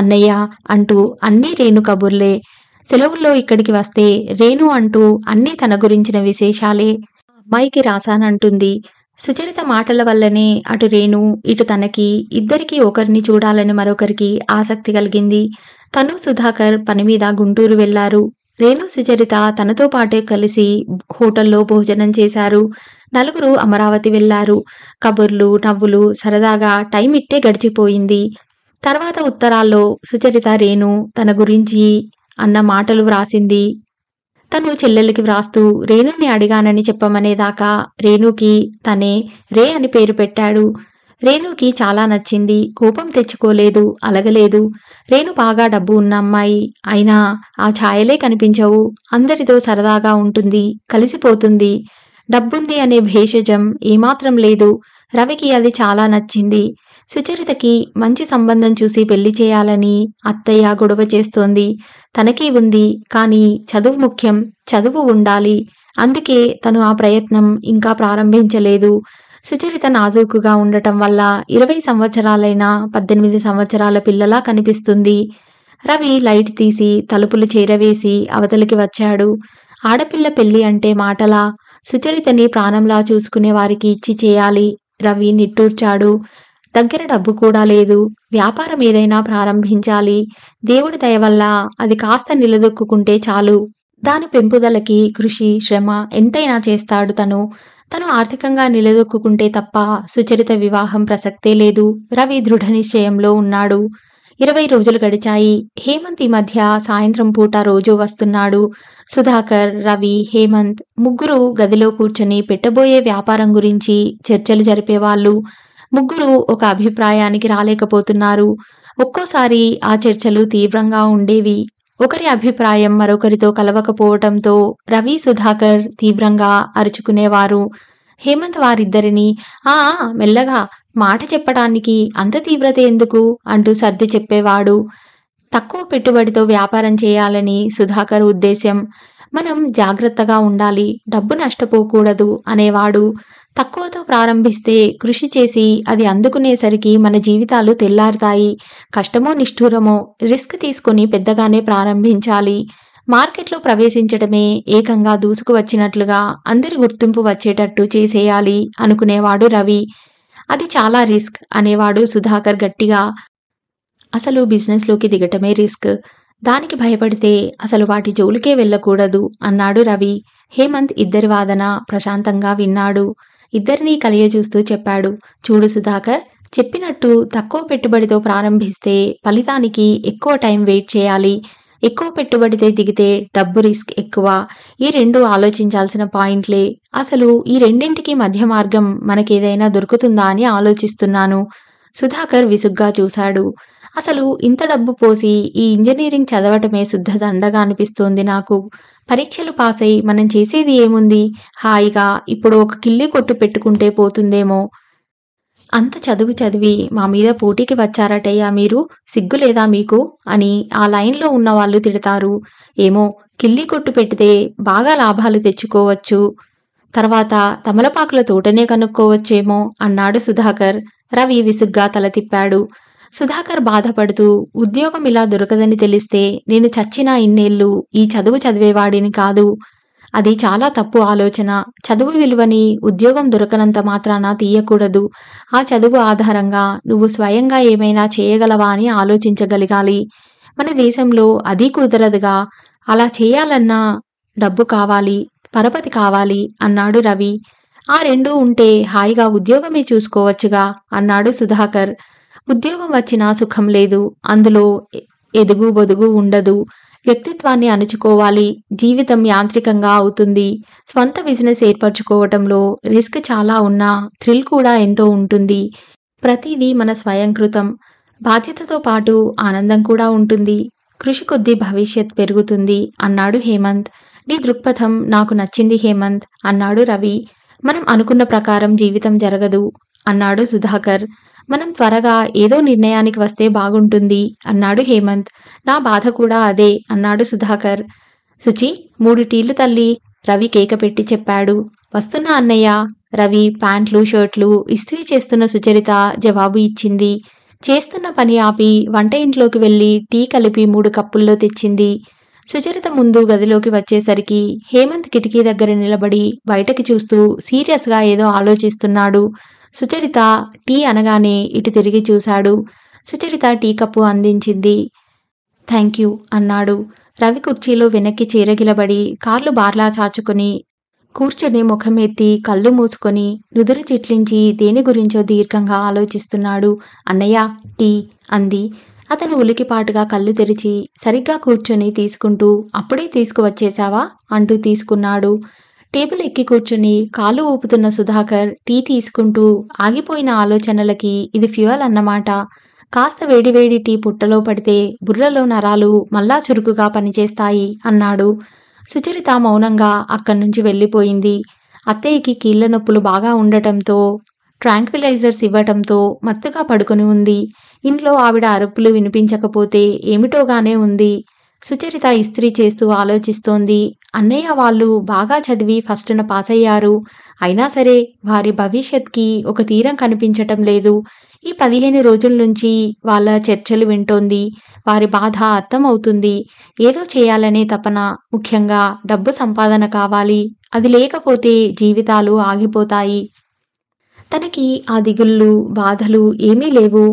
అన్నయ్య అంటూ అన్నీ రేణు కబుర్లే సెలవుల్లో ఇక్కడికి వస్తే రేణు అంటూ అన్నీ తన గురించిన విశేషాలే అమ్మాయికి రాశానంటుంది సుచరిత మాటల వల్లనే అటు రేణు ఇటు తనకి ఇద్దరికీ ఒకరిని చూడాలని మరొకరికి ఆసక్తి కలిగింది తను సుధాకర్ పని మీద గుంటూరు వెళ్లారు రేణు సుచరిత తనతో పాటే కలిసి హోటల్లో భోజనం చేశారు నలుగురు అమరావతి వెళ్లారు కబుర్లు నవ్వులు సరదాగా టైం ఇట్టే గడిచిపోయింది తర్వాత ఉత్తరాల్లో సుచరిత రేణు తన గురించి అన్న మాటలు వ్రాసింది తను చెల్లెలకి వ్రాస్తూ రేణుని అడిగానని చెప్పమనేదాకా రేణుకి తనే రే అని పేరు పెట్టాడు రేణుకి చాలా నచ్చింది కోపం తెచ్చుకోలేదు అలగలేదు రేణు బాగా డబ్బు ఉన్న అమ్మాయి అయినా ఆ ఛాయలే కనిపించవు అందరితో సరదాగా ఉంటుంది కలిసిపోతుంది డబ్బుంది అనే భేషజం ఏమాత్రం లేదు రవికి అది చాలా నచ్చింది సుచరితకి మంచి సంబంధం చూసి పెళ్లి చేయాలని అత్తయ్య గొడవ చేస్తోంది తనకీ ఉంది కానీ చదువు ముఖ్యం చదువు ఉండాలి అందుకే తను ఆ ప్రయత్నం ఇంకా ప్రారంభించలేదు సుచరిత నాజూకుగా ఉండటం వల్ల ఇరవై సంవత్సరాలైన పద్దెనిమిది సంవత్సరాల పిల్లలా కనిపిస్తుంది రవి లైట్ తీసి తలుపులు చేరవేసి అవతలికి వచ్చాడు ఆడపిల్ల పెళ్లి అంటే మాటలా సుచరితని ప్రాణంలా చూసుకునే వారికి ఇచ్చి చేయాలి రవి నిట్టూర్చాడు దగ్గర డబ్బు కూడా లేదు వ్యాపారం ఏదైనా ప్రారంభించాలి దేవుడి దయ వల్ల అది కాస్త నిలదొక్కుంటే చాలు దాని పెంపుదలకి కృషి శ్రమ ఎంతైనా చేస్తాడు తను తను ఆర్థికంగా నిలదొక్కుంటే తప్ప సుచరిత వివాహం ప్రసక్తే లేదు రవి దృఢ నిశ్చయంలో ఉన్నాడు ఇరవై రోజులు గడిచాయి హేమంత్ ఈ మధ్య సాయంత్రం పూట రోజు వస్తున్నాడు సుధాకర్ రవి హేమంత్ ముగ్గురు గదిలో కూర్చొని పెట్టబోయే వ్యాపారం గురించి చర్చలు జరిపేవాళ్ళు ముగ్గురు ఒక అభిప్రాయానికి రాలేకపోతున్నారు ఒక్కోసారి ఆ చర్చలు తీవ్రంగా ఉండేవి ఒకరి అభిప్రాయం మరొకరితో కలవకపోవటంతో రవి సుధాకర్ తీవ్రంగా అరుచుకునేవారు హేమంత్ వారిద్దరిని ఆ మెల్లగా మాట చెప్పడానికి అంత తీవ్రత ఎందుకు అంటూ సర్ది చెప్పేవాడు తక్కువ పెట్టుబడితో వ్యాపారం చేయాలని సుధాకర్ ఉద్దేశ్యం మనం జాగ్రత్తగా ఉండాలి డబ్బు నష్టపోకూడదు అనేవాడు తక్కువతో ప్రారంభిస్తే కృషి చేసి అది అందుకునేసరికి మన జీవితాలు తెల్లారుతాయి కష్టమో నిష్ఠూరమో రిస్క్ తీసుకుని పెద్దగానే ప్రారంభించాలి మార్కెట్లో ప్రవేశించడమే ఏకంగా దూసుకు వచ్చినట్లుగా అందరి గుర్తింపు వచ్చేటట్టు చేసేయాలి అనుకునేవాడు రవి అది చాలా రిస్క్ అనేవాడు సుధాకర్ గట్టిగా అసలు బిజినెస్లోకి దిగటమే రిస్క్ దానికి భయపడితే అసలు వాటి జోలికే వెళ్ళకూడదు అన్నాడు రవి హేమంత్ ఇద్దరి వాదన ప్రశాంతంగా విన్నాడు ఇద్దరినీ కలియజూస్తూ చెప్పాడు చూడు సుధాకర్ చెప్పినట్టు తక్కువ పెట్టుబడితో ప్రారంభిస్తే ఫలితానికి ఎక్కువ టైం వెయిట్ చేయాలి ఎక్కువ పెట్టుబడితే దిగితే డబ్బు రిస్క్ ఎక్కువ ఈ రెండు ఆలోచించాల్సిన పాయింట్లే అసలు ఈ రెండింటికి మధ్య మార్గం మనకేదైనా దొరుకుతుందా అని ఆలోచిస్తున్నాను సుధాకర్ విసుగ్గా చూశాడు అసలు ఇంత డబ్బు పోసి ఈ ఇంజనీరింగ్ చదవటమే శుద్ధ దండగా అనిపిస్తోంది నాకు పరీక్షలు పాస్ అయి మనం చేసేది ఏముంది హాయిగా ఇప్పుడు ఒక కిల్లి కొట్టు పెట్టుకుంటే పోతుందేమో అంత చదువు చదివి మా మీద పోటీకి వచ్చారటయ్యా మీరు సిగ్గు లేదా మీకు అని ఆ లైన్లో ఉన్న వాళ్ళు తిడతారు ఏమో కిల్లి కొట్టు పెడితే బాగా లాభాలు తెచ్చుకోవచ్చు తర్వాత తమలపాకుల తోటనే కనుక్కోవచ్చేమో అన్నాడు సుధాకర్ రవి విసుగ్గా తల తిప్పాడు సుధాకర్ బాధపడుతూ ఉద్యోగం ఇలా దొరకదని తెలిస్తే నేను చచ్చినా ఇన్నేళ్ళు ఈ చదువు చదివేవాడిని కాదు అది చాలా తప్పు ఆలోచన చదువు విలువని ఉద్యోగం దొరకనంత మాత్రాన తీయకూడదు ఆ చదువు ఆధారంగా నువ్వు స్వయంగా ఏమైనా చేయగలవా అని ఆలోచించగలగాలి మన దేశంలో అది కుదరదుగా అలా చేయాలన్నా డబ్బు కావాలి పరపతి కావాలి అన్నాడు రవి ఆ రెండూ ఉంటే హాయిగా ఉద్యోగమే చూసుకోవచ్చుగా అన్నాడు సుధాకర్ ఉద్యోగం వచ్చినా సుఖం లేదు అందులో ఎదుగు బొదుగు ఉండదు వ్యక్తిత్వాన్ని అణుచుకోవాలి జీవితం యాంత్రికంగా అవుతుంది స్వంత బిజినెస్ ఏర్పరచుకోవటంలో రిస్క్ చాలా ఉన్నా థ్రిల్ కూడా ఎంతో ఉంటుంది ప్రతిదీ మన స్వయంకృతం బాధ్యతతో పాటు ఆనందం కూడా ఉంటుంది కృషి కొద్దీ భవిష్యత్ పెరుగుతుంది అన్నాడు హేమంత్ నీ దృక్పథం నాకు నచ్చింది హేమంత్ అన్నాడు రవి మనం అనుకున్న ప్రకారం జీవితం జరగదు అన్నాడు సుధాకర్ మనం త్వరగా ఏదో నిర్ణయానికి వస్తే బాగుంటుంది అన్నాడు హేమంత్ నా బాధ కూడా అదే అన్నాడు సుధాకర్ సుచి మూడు టీళ్లు తల్లి రవి కేక పెట్టి చెప్పాడు వస్తున్న అన్నయ్య రవి ప్యాంట్లు షర్ట్లు ఇస్త్రీ చేస్తున్న సుచరిత జవాబు ఇచ్చింది చేస్తున్న పని ఆపి వంట ఇంట్లోకి వెళ్ళి టీ కలిపి మూడు కప్పుల్లో తెచ్చింది సుచరిత ముందు గదిలోకి వచ్చేసరికి హేమంత్ కిటికీ దగ్గర నిలబడి బయటకి చూస్తూ సీరియస్గా ఏదో ఆలోచిస్తున్నాడు సుచరిత టీ అనగానే ఇటు తిరిగి చూశాడు సుచరిత టీ కప్పు అందించింది థ్యాంక్ యూ అన్నాడు రవి కుర్చీలో వెనక్కి చీరగిలబడి కార్లు బార్లా చాచుకుని కూర్చొని ముఖం ఎత్తి కళ్ళు మూసుకొని నుదురు చిట్లించి దేని గురించో దీర్ఘంగా ఆలోచిస్తున్నాడు అన్నయ్య టీ అంది అతను ఉలికిపాటుగా కళ్ళు తెరిచి సరిగ్గా కూర్చొని తీసుకుంటూ అప్పుడే తీసుకువచ్చేశావా అంటూ తీసుకున్నాడు టేబుల్ ఎక్కి కూర్చుని కాలు ఊపుతున్న సుధాకర్ టీ తీసుకుంటూ ఆగిపోయిన ఆలోచనలకి ఇది ఫ్యూయల్ అన్నమాట కాస్త వేడివేడి టీ పుట్టలో పడితే బుర్రలో నరాలు మళ్ళా చురుకుగా పనిచేస్తాయి అన్నాడు సుచరిత మౌనంగా అక్కడి నుంచి వెళ్ళిపోయింది అత్తయ్యకి కీళ్ల నొప్పులు బాగా ఉండటంతో ట్రాంక్విలైజర్స్ ఇవ్వటంతో మత్తుగా పడుకుని ఉంది ఇంట్లో ఆవిడ అరుపులు వినిపించకపోతే ఏమిటోగానే ఉంది సుచరిత ఇస్త్రీ చేస్తూ ఆలోచిస్తోంది అన్నయ్య వాళ్ళు బాగా చదివి ఫస్ట్న పాస్ అయ్యారు అయినా సరే వారి భవిష్యత్కి ఒక తీరం కనిపించటం లేదు ఈ పదిహేను రోజుల నుంచి వాళ్ళ చర్చలు వింటోంది వారి బాధ అర్థమవుతుంది ఏదో చేయాలనే తపన ముఖ్యంగా డబ్బు సంపాదన కావాలి అది లేకపోతే జీవితాలు ఆగిపోతాయి తనకి ఆ దిగుళ్ళు బాధలు ఏమీ లేవు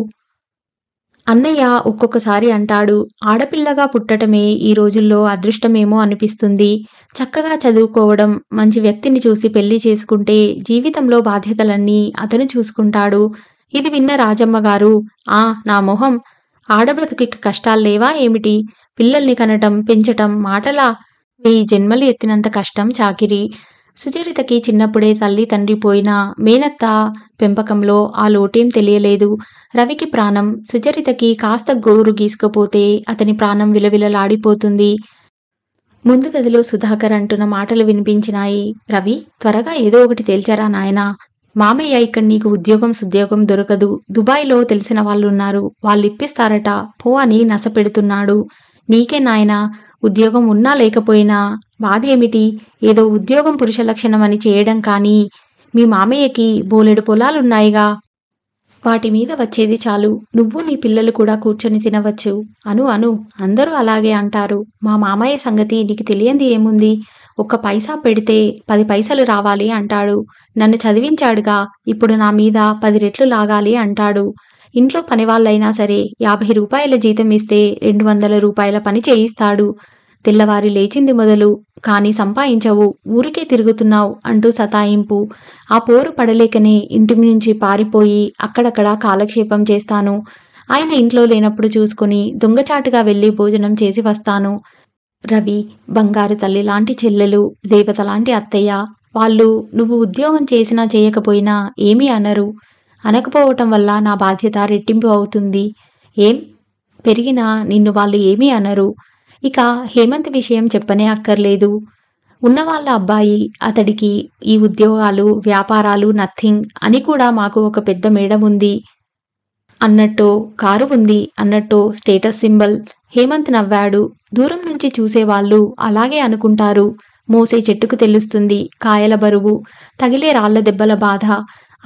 అన్నయ్య ఒక్కొక్కసారి అంటాడు ఆడపిల్లగా పుట్టటమే ఈ రోజుల్లో అదృష్టమేమో అనిపిస్తుంది చక్కగా చదువుకోవడం మంచి వ్యక్తిని చూసి పెళ్లి చేసుకుంటే జీవితంలో బాధ్యతలన్నీ అతను చూసుకుంటాడు ఇది విన్న రాజమ్మ గారు ఆ నా మొహం ఆడబ్రతుకి కష్టాల్లేవా ఏమిటి పిల్లల్ని కనటం పెంచటం మాటలా వెయ్యి జన్మలు ఎత్తినంత కష్టం చాకిరి సుచరితకి చిన్నప్పుడే తల్లి తండ్రి పోయిన మేనత్త పెంపకంలో ఆ లోటేం తెలియలేదు రవికి ప్రాణం సుచరితకి కాస్త గోరు గీసుకపోతే అతని ప్రాణం విలవిలలాడిపోతుంది ముందు గదిలో సుధాకర్ అంటున్న మాటలు వినిపించినాయి రవి త్వరగా ఏదో ఒకటి తేల్చారా నాయనా మామయ్య ఇక్కడ నీకు ఉద్యోగం సుద్యోగం దొరకదు దుబాయ్లో తెలిసిన వాళ్ళు ఉన్నారు వాళ్ళు ఇప్పిస్తారట పో అని నసపెడుతున్నాడు నీకే నాయనా ఉద్యోగం ఉన్నా లేకపోయినా బాధేమిటి ఏదో ఉద్యోగం పురుష లక్షణం అని చేయడం కానీ మీ మామయ్యకి బోలెడు పొలాలున్నాయిగా వాటి మీద వచ్చేది చాలు నువ్వు నీ పిల్లలు కూడా కూర్చొని తినవచ్చు అను అను అందరూ అలాగే అంటారు మా మామయ్య సంగతి నీకు తెలియంది ఏముంది ఒక్క పైసా పెడితే పది పైసలు రావాలి అంటాడు నన్ను చదివించాడుగా ఇప్పుడు నా మీద పది రెట్లు లాగాలి అంటాడు ఇంట్లో పనివాళ్ళైనా సరే యాభై రూపాయల జీతం ఇస్తే రెండు వందల రూపాయల పని చేయిస్తాడు తెల్లవారి లేచింది మొదలు కాని సంపాయించవు ఊరికే తిరుగుతున్నావు అంటూ సతాయింపు ఆ పోరు పడలేకనే ఇంటి నుంచి పారిపోయి అక్కడక్కడ కాలక్షేపం చేస్తాను ఆయన ఇంట్లో లేనప్పుడు చూసుకుని దొంగచాటుగా వెళ్ళి భోజనం చేసి వస్తాను రవి బంగారు తల్లి లాంటి చెల్లెలు దేవత లాంటి అత్తయ్య వాళ్ళు నువ్వు ఉద్యోగం చేసినా చేయకపోయినా ఏమీ అనరు అనకపోవటం వల్ల నా బాధ్యత రెట్టింపు అవుతుంది ఏం పెరిగినా నిన్ను వాళ్ళు ఏమీ అనరు ఇక హేమంత్ విషయం చెప్పనే అక్కర్లేదు ఉన్నవాళ్ళ అబ్బాయి అతడికి ఈ ఉద్యోగాలు వ్యాపారాలు నథింగ్ అని కూడా మాకు ఒక పెద్ద మేడం ఉంది అన్నట్టు కారు ఉంది అన్నట్టు స్టేటస్ సింబల్ హేమంత్ నవ్వాడు దూరం నుంచి చూసేవాళ్ళు అలాగే అనుకుంటారు మోసే చెట్టుకు తెలుస్తుంది కాయల బరువు తగిలే రాళ్ల దెబ్బల బాధ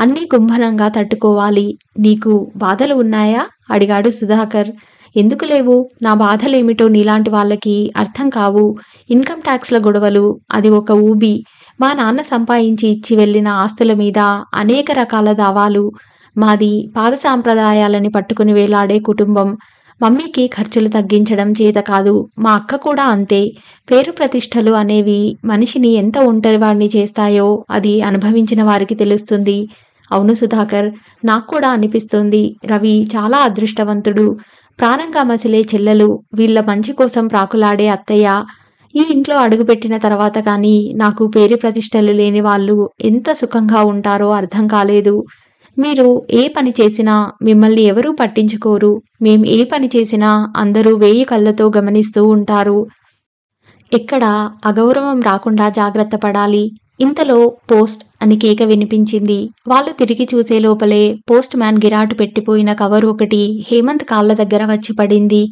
అన్నీ కుంభనంగా తట్టుకోవాలి నీకు బాధలు ఉన్నాయా అడిగాడు సుధాకర్ ఎందుకు లేవు నా బాధలేమిటో నీలాంటి వాళ్ళకి అర్థం కావు ఇన్కమ్ ట్యాక్స్ల గొడవలు అది ఒక ఊబి మా నాన్న సంపాదించి ఇచ్చి వెళ్ళిన ఆస్తుల మీద అనేక రకాల దావాలు మాది పాద సాంప్రదాయాలని పట్టుకుని వేలాడే కుటుంబం మమ్మీకి ఖర్చులు తగ్గించడం చేత కాదు మా అక్క కూడా అంతే పేరు ప్రతిష్టలు అనేవి మనిషిని ఎంత ఒంటరివాణ్ణి చేస్తాయో అది అనుభవించిన వారికి తెలుస్తుంది అవును సుధాకర్ నాకు కూడా అనిపిస్తుంది రవి చాలా అదృష్టవంతుడు ప్రాణంగా మసిలే చెల్లెలు వీళ్ళ మంచి కోసం ప్రాకులాడే అత్తయ్య ఈ ఇంట్లో అడుగుపెట్టిన తర్వాత కానీ నాకు పేరు ప్రతిష్టలు లేని వాళ్ళు ఎంత సుఖంగా ఉంటారో అర్థం కాలేదు మీరు ఏ పని చేసినా మిమ్మల్ని ఎవరూ పట్టించుకోరు మేం ఏ పని చేసినా అందరూ వేయి కళ్ళతో గమనిస్తూ ఉంటారు ఎక్కడ అగౌరవం రాకుండా జాగ్రత్త పడాలి ఇంతలో పోస్ట్ అని కేక వినిపించింది వాళ్ళు తిరిగి చూసే లోపలే పోస్ట్ మ్యాన్ గిరాటు పెట్టిపోయిన కవర్ ఒకటి హేమంత్ కాళ్ళ దగ్గర వచ్చి పడింది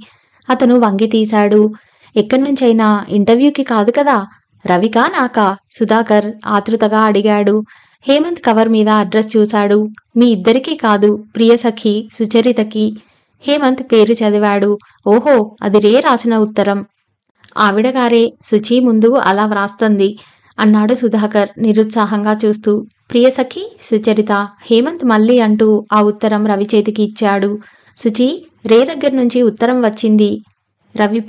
అతను వంగి తీశాడు ఎక్కడి నుంచైనా ఇంటర్వ్యూకి కాదు కదా రవికా నాకా సుధాకర్ ఆతృతగా అడిగాడు హేమంత్ కవర్ మీద అడ్రస్ చూశాడు మీ ఇద్దరికీ కాదు ప్రియసఖి సుచరితకి హేమంత్ పేరు చదివాడు ఓహో అది రే రాసిన ఉత్తరం ఆవిడగారే శుచి ముందు అలా వ్రాస్తుంది అన్నాడు సుధాకర్ నిరుత్సాహంగా చూస్తూ ప్రియసఖి సుచరిత హేమంత్ మళ్ళీ అంటూ ఆ ఉత్తరం రవి చేతికి ఇచ్చాడు సుచి రే దగ్గర నుంచి ఉత్తరం వచ్చింది రవి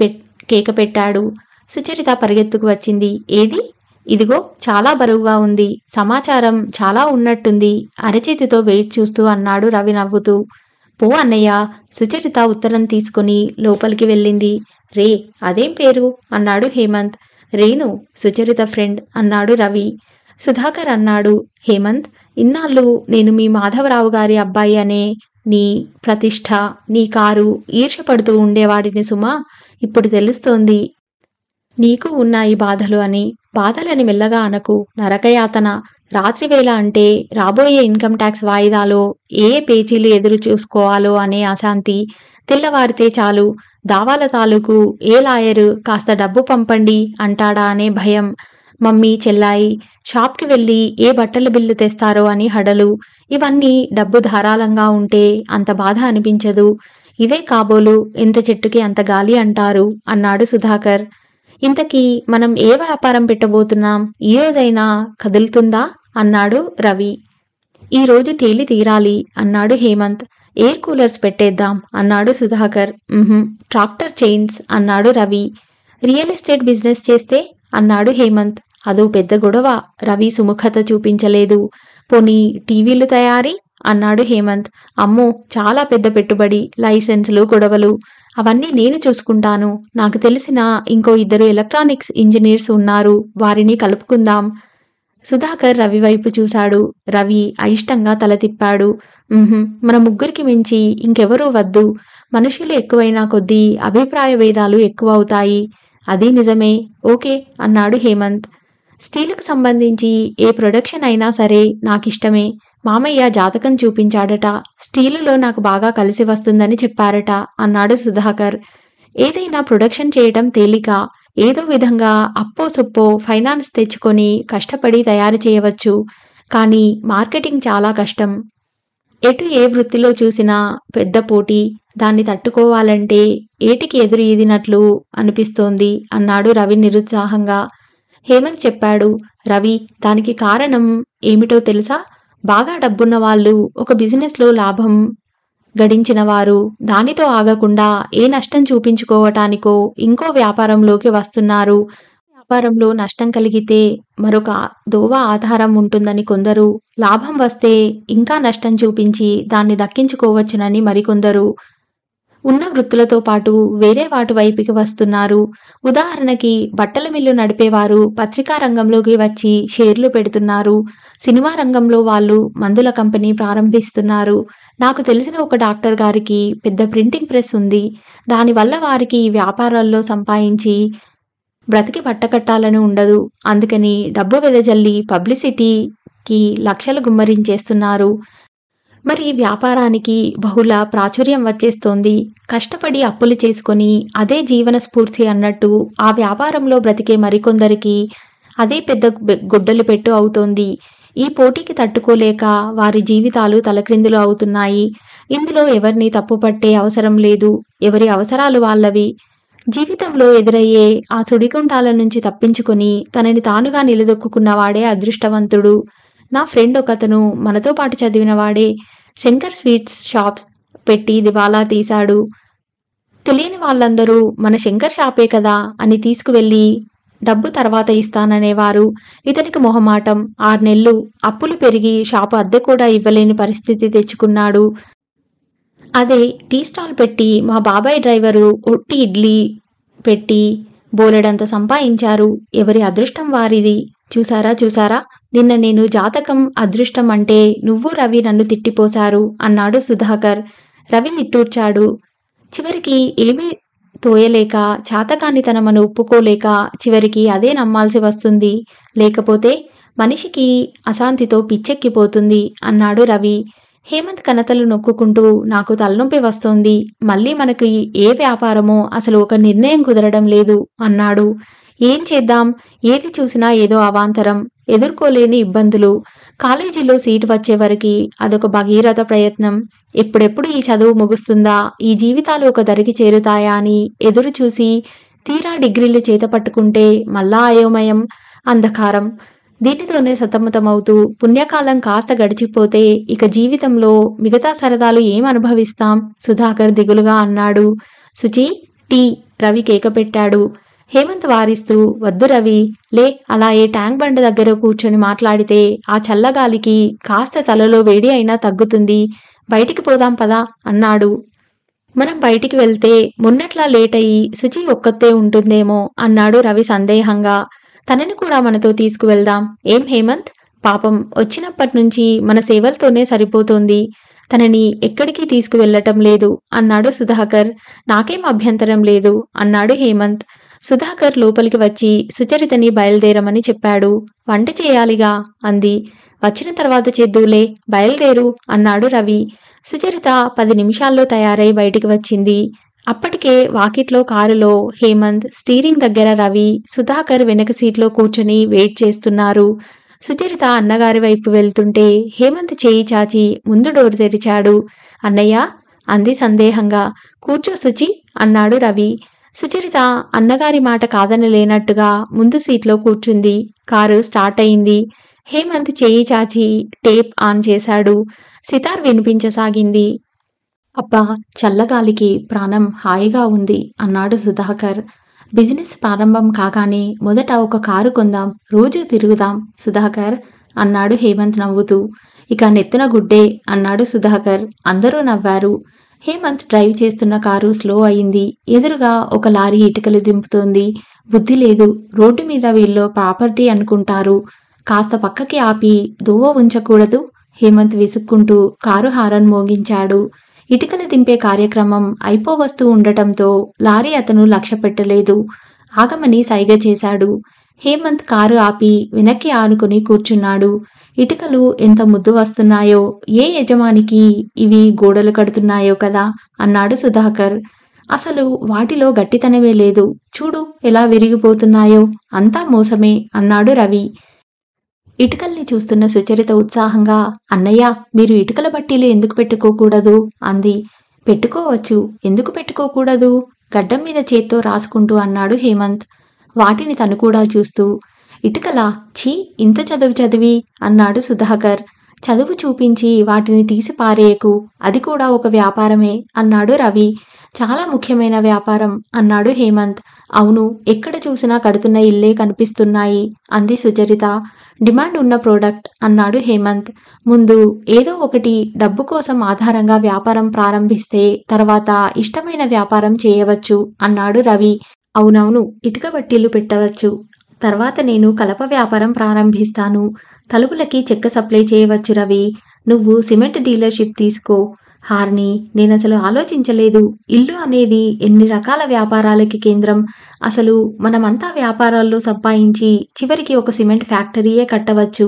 కేక పెట్టాడు సుచరిత పరిగెత్తుకు వచ్చింది ఏది ఇదిగో చాలా బరువుగా ఉంది సమాచారం చాలా ఉన్నట్టుంది అరచేతితో వెయిట్ చూస్తూ అన్నాడు రవి నవ్వుతూ పో అన్నయ్య సుచరిత ఉత్తరం తీసుకుని లోపలికి వెళ్ళింది రే అదేం పేరు అన్నాడు హేమంత్ రేణు సుచరిత ఫ్రెండ్ అన్నాడు రవి సుధాకర్ అన్నాడు హేమంత్ ఇన్నాళ్ళు నేను మీ మాధవరావు గారి అబ్బాయి అనే నీ ప్రతిష్ట నీ కారు ఈర్షపడుతూ ఉండేవాడిని సుమా ఇప్పుడు తెలుస్తోంది నీకు ఉన్నాయి బాధలు అని బాధలని మెల్లగా అనకు నరకయాతన రాత్రివేళ అంటే రాబోయే ఇన్కమ్ ట్యాక్స్ వాయిదాలో ఏ పేచీలు ఎదురు చూసుకోవాలో అనే అశాంతి తెల్లవారితే చాలు దావాల తాలూకు ఏ లాయరు కాస్త డబ్బు పంపండి అంటాడా అనే భయం మమ్మీ చెల్లాయి షాప్కి వెళ్ళి ఏ బట్టల బిల్లు తెస్తారో అని హడలు ఇవన్నీ డబ్బు ధారాళంగా ఉంటే అంత బాధ అనిపించదు ఇవే కాబోలు ఎంత చెట్టుకి అంత గాలి అంటారు అన్నాడు సుధాకర్ ఇంతకీ మనం ఏ వ్యాపారం పెట్టబోతున్నాం ఈ రోజైనా కదులుతుందా అన్నాడు రవి ఈరోజు తేలి తీరాలి అన్నాడు హేమంత్ ఎయిర్ కూలర్స్ పెట్టేద్దాం అన్నాడు సుధాకర్ ట్రాక్టర్ చైన్స్ అన్నాడు రవి రియల్ ఎస్టేట్ బిజినెస్ చేస్తే అన్నాడు హేమంత్ అదో పెద్ద గొడవ రవి సుముఖత చూపించలేదు పోనీ టీవీలు తయారీ అన్నాడు హేమంత్ అమ్మో చాలా పెద్ద పెట్టుబడి లైసెన్సులు గొడవలు అవన్నీ నేను చూసుకుంటాను నాకు తెలిసిన ఇంకో ఇద్దరు ఎలక్ట్రానిక్స్ ఇంజనీర్స్ ఉన్నారు వారిని కలుపుకుందాం సుధాకర్ రవి వైపు చూశాడు రవి అయిష్టంగా తల తిప్పాడు మన ముగ్గురికి మించి ఇంకెవరూ వద్దు మనుషులు ఎక్కువైనా కొద్దీ అభిప్రాయ భేదాలు ఎక్కువ అవుతాయి అది నిజమే ఓకే అన్నాడు హేమంత్ స్టీల్కు సంబంధించి ఏ ప్రొడక్షన్ అయినా సరే నాకిష్టమే మామయ్య జాతకం చూపించాడట స్టీలులో నాకు బాగా కలిసి వస్తుందని చెప్పారట అన్నాడు సుధాకర్ ఏదైనా ప్రొడక్షన్ చేయటం తేలిక ఏదో విధంగా అప్పో సొప్పో ఫైనాన్స్ తెచ్చుకొని కష్టపడి తయారు చేయవచ్చు కానీ మార్కెటింగ్ చాలా కష్టం ఎటు ఏ వృత్తిలో చూసినా పెద్ద పోటీ దాన్ని తట్టుకోవాలంటే ఏటికి ఎదురు ఈదినట్లు అనిపిస్తోంది అన్నాడు రవి నిరుత్సాహంగా హేమంత్ చెప్పాడు రవి దానికి కారణం ఏమిటో తెలుసా బాగా డబ్బున్న వాళ్ళు ఒక బిజినెస్లో లాభం గడించిన వారు దానితో ఆగకుండా ఏ నష్టం చూపించుకోవటానికో ఇంకో వ్యాపారంలోకి వస్తున్నారు వ్యాపారంలో నష్టం కలిగితే మరొక దోవ ఆధారం ఉంటుందని కొందరు లాభం వస్తే ఇంకా నష్టం చూపించి దాన్ని దక్కించుకోవచ్చునని మరికొందరు ఉన్న వృత్తులతో పాటు వేరే వాటి వైపుకి వస్తున్నారు ఉదాహరణకి బట్టల మిల్లు నడిపేవారు పత్రికా రంగంలోకి వచ్చి షేర్లు పెడుతున్నారు సినిమా రంగంలో వాళ్ళు మందుల కంపెనీ ప్రారంభిస్తున్నారు నాకు తెలిసిన ఒక డాక్టర్ గారికి పెద్ద ప్రింటింగ్ ప్రెస్ ఉంది దానివల్ల వారికి వ్యాపారాల్లో సంపాదించి బ్రతికి పట్టకట్టాలని ఉండదు అందుకని డబ్బు వెదజల్లి పబ్లిసిటీకి లక్షలు గుమ్మరించేస్తున్నారు మరి ఈ వ్యాపారానికి బహుళ ప్రాచుర్యం వచ్చేస్తోంది కష్టపడి అప్పులు చేసుకొని అదే జీవన స్ఫూర్తి అన్నట్టు ఆ వ్యాపారంలో బ్రతికే మరికొందరికి అదే పెద్ద గొడ్డలు పెట్టు అవుతోంది ఈ పోటీకి తట్టుకోలేక వారి జీవితాలు తలక్రిందులు అవుతున్నాయి ఇందులో ఎవరిని తప్పుపట్టే అవసరం లేదు ఎవరి అవసరాలు వాళ్ళవి జీవితంలో ఎదురయ్యే ఆ సుడిగుండాల నుంచి తప్పించుకొని తనని తానుగా నిలదొక్కున్నవాడే అదృష్టవంతుడు నా ఫ్రెండ్ ఒకతను మనతో పాటు చదివిన వాడే శంకర్ స్వీట్స్ షాప్స్ పెట్టి దివాలా తీశాడు తెలియని వాళ్ళందరూ మన శంకర్ షాపే కదా అని తీసుకువెళ్ళి డబ్బు తర్వాత ఇస్తాననేవారు ఇతనికి మొహమాటం ఆరు నెలలు అప్పులు పెరిగి షాపు అద్దె కూడా ఇవ్వలేని పరిస్థితి తెచ్చుకున్నాడు అదే టీ స్టాల్ పెట్టి మా బాబాయ్ డ్రైవరు ఉట్టి ఇడ్లీ పెట్టి బోలెడంత సంపాదించారు ఎవరి అదృష్టం వారిది చూసారా చూసారా నిన్న నేను జాతకం అదృష్టం అంటే నువ్వు రవి నన్ను తిట్టిపోశారు అన్నాడు సుధాకర్ రవి నిట్టూర్చాడు చివరికి ఏమీ తోయలేక జాతకాన్ని తనమను ఒప్పుకోలేక చివరికి అదే నమ్మాల్సి వస్తుంది లేకపోతే మనిషికి అశాంతితో పిచ్చెక్కిపోతుంది అన్నాడు రవి హేమంత్ కనతలు నొక్కుకుంటూ నాకు తలనొప్పి వస్తోంది మళ్ళీ మనకి ఏ వ్యాపారమో అసలు ఒక నిర్ణయం కుదరడం లేదు అన్నాడు ఏం చేద్దాం ఏది చూసినా ఏదో అవాంతరం ఎదుర్కోలేని ఇబ్బందులు కాలేజీలో సీటు వచ్చే వరకు అదొక భగీరథ ప్రయత్నం ఎప్పుడెప్పుడు ఈ చదువు ముగుస్తుందా ఈ జీవితాలు ఒక ధరికి చేరుతాయా అని ఎదురు చూసి తీరా డిగ్రీలు చేత పట్టుకుంటే మళ్ళా అయోమయం అంధకారం దీనితోనే సతమతమవుతూ పుణ్యకాలం కాస్త గడిచిపోతే ఇక జీవితంలో మిగతా సరదాలు ఏం అనుభవిస్తాం సుధాకర్ దిగులుగా అన్నాడు సుచి టీ రవి కేక పెట్టాడు హేమంత్ వారిస్తూ వద్దు రవి లే అలా ఏ ట్యాంక్ బండ దగ్గర కూర్చొని మాట్లాడితే ఆ చల్లగాలికి కాస్త తలలో వేడి అయినా తగ్గుతుంది బయటికి పోదాం పదా అన్నాడు మనం బయటికి వెళ్తే మొన్నట్లా లేట్ అయ్యి శుచి ఒక్కతే ఉంటుందేమో అన్నాడు రవి సందేహంగా తనని కూడా మనతో తీసుకువెళ్దాం ఏం హేమంత్ పాపం వచ్చినప్పటి నుంచి మన సేవలతోనే సరిపోతుంది తనని ఎక్కడికి తీసుకువెళ్లటం లేదు అన్నాడు సుధాకర్ నాకేం అభ్యంతరం లేదు అన్నాడు హేమంత్ సుధాకర్ లోపలికి వచ్చి సుచరితని బయలుదేరమని చెప్పాడు వంట చేయాలిగా అంది వచ్చిన తర్వాత చేద్దులే బయలుదేరు అన్నాడు రవి సుచరిత పది నిమిషాల్లో తయారై బయటికి వచ్చింది అప్పటికే వాకిట్లో కారులో హేమంత్ స్టీరింగ్ దగ్గర రవి సుధాకర్ వెనక సీట్లో కూర్చొని వెయిట్ చేస్తున్నారు సుచరిత అన్నగారి వైపు వెళ్తుంటే హేమంత్ చేయి చాచి ముందు డోరు తెరిచాడు అన్నయ్య అంది సందేహంగా కూర్చో సుచి అన్నాడు రవి సుచరిత అన్నగారి మాట కాదని లేనట్టుగా ముందు సీట్లో కూర్చుంది కారు స్టార్ట్ అయింది హేమంత్ చేయి చాచి టేప్ ఆన్ చేశాడు సితార్ వినిపించసాగింది అబ్బా చల్లగాలికి ప్రాణం హాయిగా ఉంది అన్నాడు సుధాకర్ బిజినెస్ ప్రారంభం కాగానే మొదట ఒక కారు కొందాం రోజు తిరుగుదాం సుధాకర్ అన్నాడు హేమంత్ నవ్వుతూ ఇక నెత్తిన గుడ్డే అన్నాడు సుధాకర్ అందరూ నవ్వారు హేమంత్ డ్రైవ్ చేస్తున్న కారు స్లో అయింది ఎదురుగా ఒక లారీ ఇటుకలు దింపుతోంది బుద్ధి లేదు రోడ్డు మీద వీళ్ళు ప్రాపర్టీ అనుకుంటారు కాస్త పక్కకి ఆపి దువ్వ ఉంచకూడదు హేమంత్ విసుక్కుంటూ కారు హారన్ మోగించాడు ఇటుకలు దింపే కార్యక్రమం అయిపోవస్తూ ఉండటంతో లారీ అతను లక్ష్య పెట్టలేదు ఆగమని సైగ చేశాడు హేమంత్ కారు ఆపి వెనక్కి ఆనుకుని కూర్చున్నాడు ఇటుకలు ఎంత ముద్దు వస్తున్నాయో ఏ యజమానికి ఇవి గోడలు కడుతున్నాయో కదా అన్నాడు సుధాకర్ అసలు వాటిలో గట్టితనమే లేదు చూడు ఎలా విరిగిపోతున్నాయో అంతా మోసమే అన్నాడు రవి ఇటుకల్ని చూస్తున్న సుచరిత ఉత్సాహంగా అన్నయ్య మీరు ఇటుకల బట్టీలు ఎందుకు పెట్టుకోకూడదు అంది పెట్టుకోవచ్చు ఎందుకు పెట్టుకోకూడదు గడ్డం మీద చేత్తో రాసుకుంటూ అన్నాడు హేమంత్ వాటిని తను కూడా చూస్తూ ఇటుకల ఛీ ఇంత చదువు చదివి అన్నాడు సుధాకర్ చదువు చూపించి వాటిని తీసి పారేయకు అది కూడా ఒక వ్యాపారమే అన్నాడు రవి చాలా ముఖ్యమైన వ్యాపారం అన్నాడు హేమంత్ అవును ఎక్కడ చూసినా కడుతున్న ఇల్లే కనిపిస్తున్నాయి అంది సుచరిత డిమాండ్ ఉన్న ప్రోడక్ట్ అన్నాడు హేమంత్ ముందు ఏదో ఒకటి డబ్బు కోసం ఆధారంగా వ్యాపారం ప్రారంభిస్తే తర్వాత ఇష్టమైన వ్యాపారం చేయవచ్చు అన్నాడు రవి అవునవును ఇటుక బట్టీలు పెట్టవచ్చు తర్వాత నేను కలప వ్యాపారం ప్రారంభిస్తాను తలుపులకి చెక్క సప్లై చేయవచ్చు రవి నువ్వు సిమెంట్ డీలర్షిప్ తీసుకో హార్ని నేను అసలు ఆలోచించలేదు ఇల్లు అనేది ఎన్ని రకాల వ్యాపారాలకి కేంద్రం అసలు మనమంతా వ్యాపారాల్లో సంపాదించి చివరికి ఒక సిమెంట్ ఫ్యాక్టరీయే కట్టవచ్చు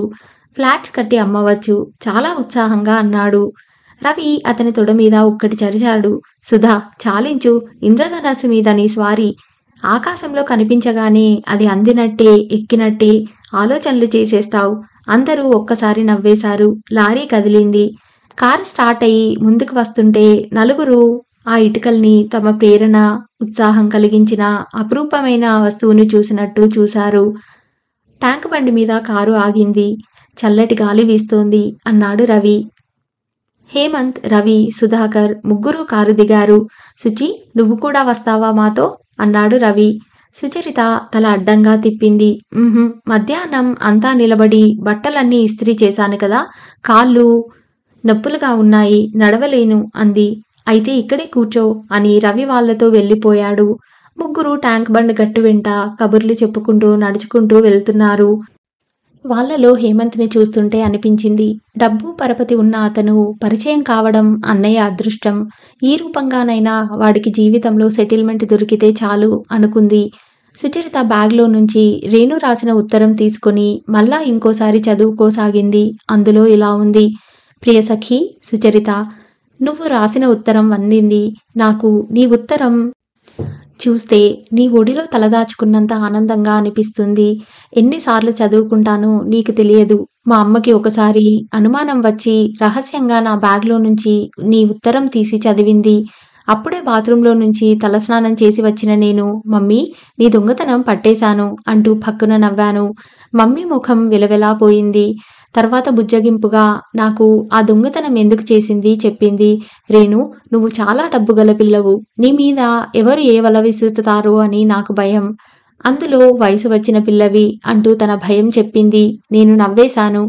ఫ్లాట్స్ కట్టి అమ్మవచ్చు చాలా ఉత్సాహంగా అన్నాడు రవి అతని తొడ మీద ఒక్కటి చరిచాడు సుధా చాలించు ఇంద్రధనస్సు మీద నీ స్వారి ఆకాశంలో కనిపించగానే అది అందినట్టే ఎక్కినట్టే ఆలోచనలు చేసేస్తావు అందరూ ఒక్కసారి నవ్వేశారు లారీ కదిలింది కారు స్టార్ట్ అయ్యి ముందుకు వస్తుంటే నలుగురు ఆ ఇటుకల్ని తమ ప్రేరణ ఉత్సాహం కలిగించిన అపురూపమైన వస్తువును చూసినట్టు చూశారు ట్యాంక్ బండి మీద కారు ఆగింది చల్లటి గాలి వీస్తోంది అన్నాడు రవి హేమంత్ రవి సుధాకర్ ముగ్గురు కారు దిగారు సుచి నువ్వు కూడా వస్తావా మాతో అన్నాడు రవి సుచరిత తల అడ్డంగా తిప్పింది మధ్యాహ్నం అంతా నిలబడి బట్టలన్నీ ఇస్త్రీ చేశాను కదా కాళ్ళు నొప్పులుగా ఉన్నాయి నడవలేను అంది అయితే ఇక్కడే కూర్చో అని రవి వాళ్లతో వెళ్ళిపోయాడు ముగ్గురు ట్యాంక్ బండ్ గట్టు వెంట కబుర్లు చెప్పుకుంటూ నడుచుకుంటూ వెళ్తున్నారు వాళ్లలో హేమంత్ని చూస్తుంటే అనిపించింది డబ్బు పరపతి ఉన్న అతను పరిచయం కావడం అన్నయ్య అదృష్టం ఈ రూపంగానైనా వాడికి జీవితంలో సెటిల్మెంట్ దొరికితే చాలు అనుకుంది సుచరిత బ్యాగ్లో నుంచి రేణు రాసిన ఉత్తరం తీసుకుని మళ్ళా ఇంకోసారి చదువుకోసాగింది అందులో ఇలా ఉంది ప్రియసఖి సుచరిత నువ్వు రాసిన ఉత్తరం అందింది నాకు నీ ఉత్తరం చూస్తే నీ ఒడిలో తలదాచుకున్నంత ఆనందంగా అనిపిస్తుంది ఎన్నిసార్లు చదువుకుంటానో నీకు తెలియదు మా అమ్మకి ఒకసారి అనుమానం వచ్చి రహస్యంగా నా బ్యాగ్లో నుంచి నీ ఉత్తరం తీసి చదివింది అప్పుడే బాత్రూంలో నుంచి తలస్నానం చేసి వచ్చిన నేను మమ్మీ నీ దొంగతనం పట్టేశాను అంటూ పక్కున నవ్వాను మమ్మీ ముఖం విలవెలా పోయింది తర్వాత బుజ్జగింపుగా నాకు ఆ దొంగతనం ఎందుకు చేసింది చెప్పింది రేణు నువ్వు చాలా డబ్బు గల పిల్లవు నీ మీద ఎవరు ఏ వల విసురుతారు అని నాకు భయం అందులో వయసు వచ్చిన పిల్లవి అంటూ తన భయం చెప్పింది నేను నవ్వేశాను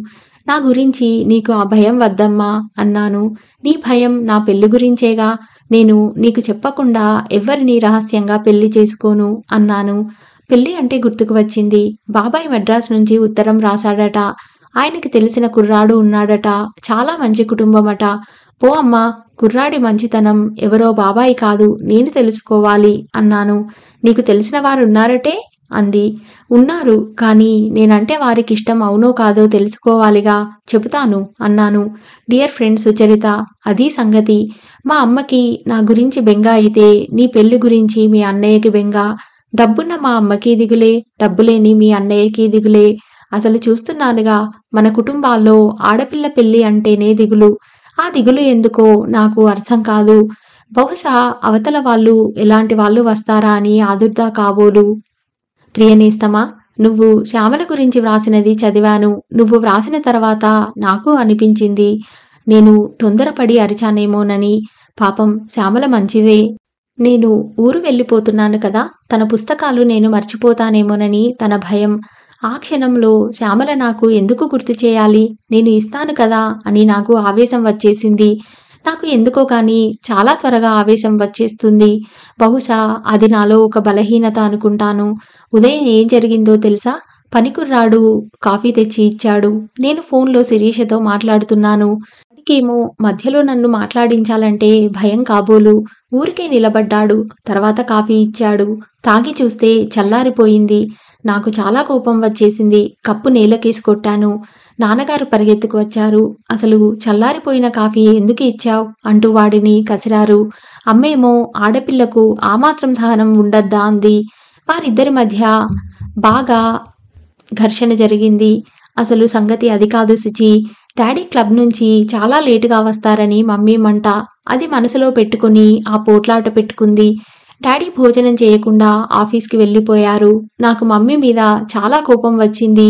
నా గురించి నీకు ఆ భయం వద్దమ్మా అన్నాను నీ భయం నా పెళ్లి గురించేగా నేను నీకు చెప్పకుండా ఎవ్వరిని రహస్యంగా పెళ్లి చేసుకోను అన్నాను పెళ్లి అంటే గుర్తుకు వచ్చింది బాబాయ్ మద్రాస్ నుంచి ఉత్తరం రాశాడట ఆయనకి తెలిసిన కుర్రాడు ఉన్నాడట చాలా మంచి కుటుంబమట పో అమ్మా కుర్రాడి మంచితనం ఎవరో బాబాయి కాదు నేను తెలుసుకోవాలి అన్నాను నీకు తెలిసిన వారు ఉన్నారటే అంది ఉన్నారు కానీ నేనంటే వారికి ఇష్టం అవునో కాదో తెలుసుకోవాలిగా చెబుతాను అన్నాను డియర్ ఫ్రెండ్ సుచరిత అది సంగతి మా అమ్మకి నా గురించి బెంగ అయితే నీ పెళ్లి గురించి మీ అన్నయ్యకి బెంగ డబ్బున్న మా అమ్మకి దిగులే డబ్బులేని మీ అన్నయ్యకి దిగులే అసలు చూస్తున్నానుగా మన కుటుంబాల్లో ఆడపిల్ల పెళ్లి అంటేనే దిగులు ఆ దిగులు ఎందుకో నాకు అర్థం కాదు బహుశా అవతల వాళ్ళు ఎలాంటి వాళ్ళు వస్తారా అని ఆదుర్దా కాబోలు ప్రియనేస్తమా నువ్వు శ్యామల గురించి వ్రాసినది చదివాను నువ్వు వ్రాసిన తర్వాత నాకు అనిపించింది నేను తొందరపడి అరిచానేమోనని పాపం శ్యామల మంచిదే నేను ఊరు వెళ్ళిపోతున్నాను కదా తన పుస్తకాలు నేను మర్చిపోతానేమోనని తన భయం ఆ క్షణంలో శ్యామల నాకు ఎందుకు గుర్తు చేయాలి నేను ఇస్తాను కదా అని నాకు ఆవేశం వచ్చేసింది నాకు ఎందుకో కానీ చాలా త్వరగా ఆవేశం వచ్చేస్తుంది బహుశా అది నాలో ఒక బలహీనత అనుకుంటాను ఉదయం ఏం జరిగిందో తెలుసా పనికుర్రాడు కాఫీ తెచ్చి ఇచ్చాడు నేను ఫోన్లో శిరీషతో మాట్లాడుతున్నాను ఏమో మధ్యలో నన్ను మాట్లాడించాలంటే భయం కాబోలు ఊరికే నిలబడ్డాడు తర్వాత కాఫీ ఇచ్చాడు తాగి చూస్తే చల్లారిపోయింది నాకు చాలా కోపం వచ్చేసింది కప్పు నేలకేసి కొట్టాను నాన్నగారు పరిగెత్తుకు వచ్చారు అసలు చల్లారిపోయిన కాఫీ ఎందుకు ఇచ్చావు అంటూ వాడిని కసిరారు అమ్మేమో ఆడపిల్లకు ఆ మాత్రం సహనం ఉండద్దా అంది వారిద్దరి మధ్య బాగా ఘర్షణ జరిగింది అసలు సంగతి అది కాదు శుచి డాడీ క్లబ్ నుంచి చాలా లేటుగా వస్తారని మమ్మీ మంట అది మనసులో పెట్టుకుని ఆ పోట్లాట పెట్టుకుంది డాడీ భోజనం చేయకుండా ఆఫీస్కి వెళ్ళిపోయారు నాకు మమ్మీ మీద చాలా కోపం వచ్చింది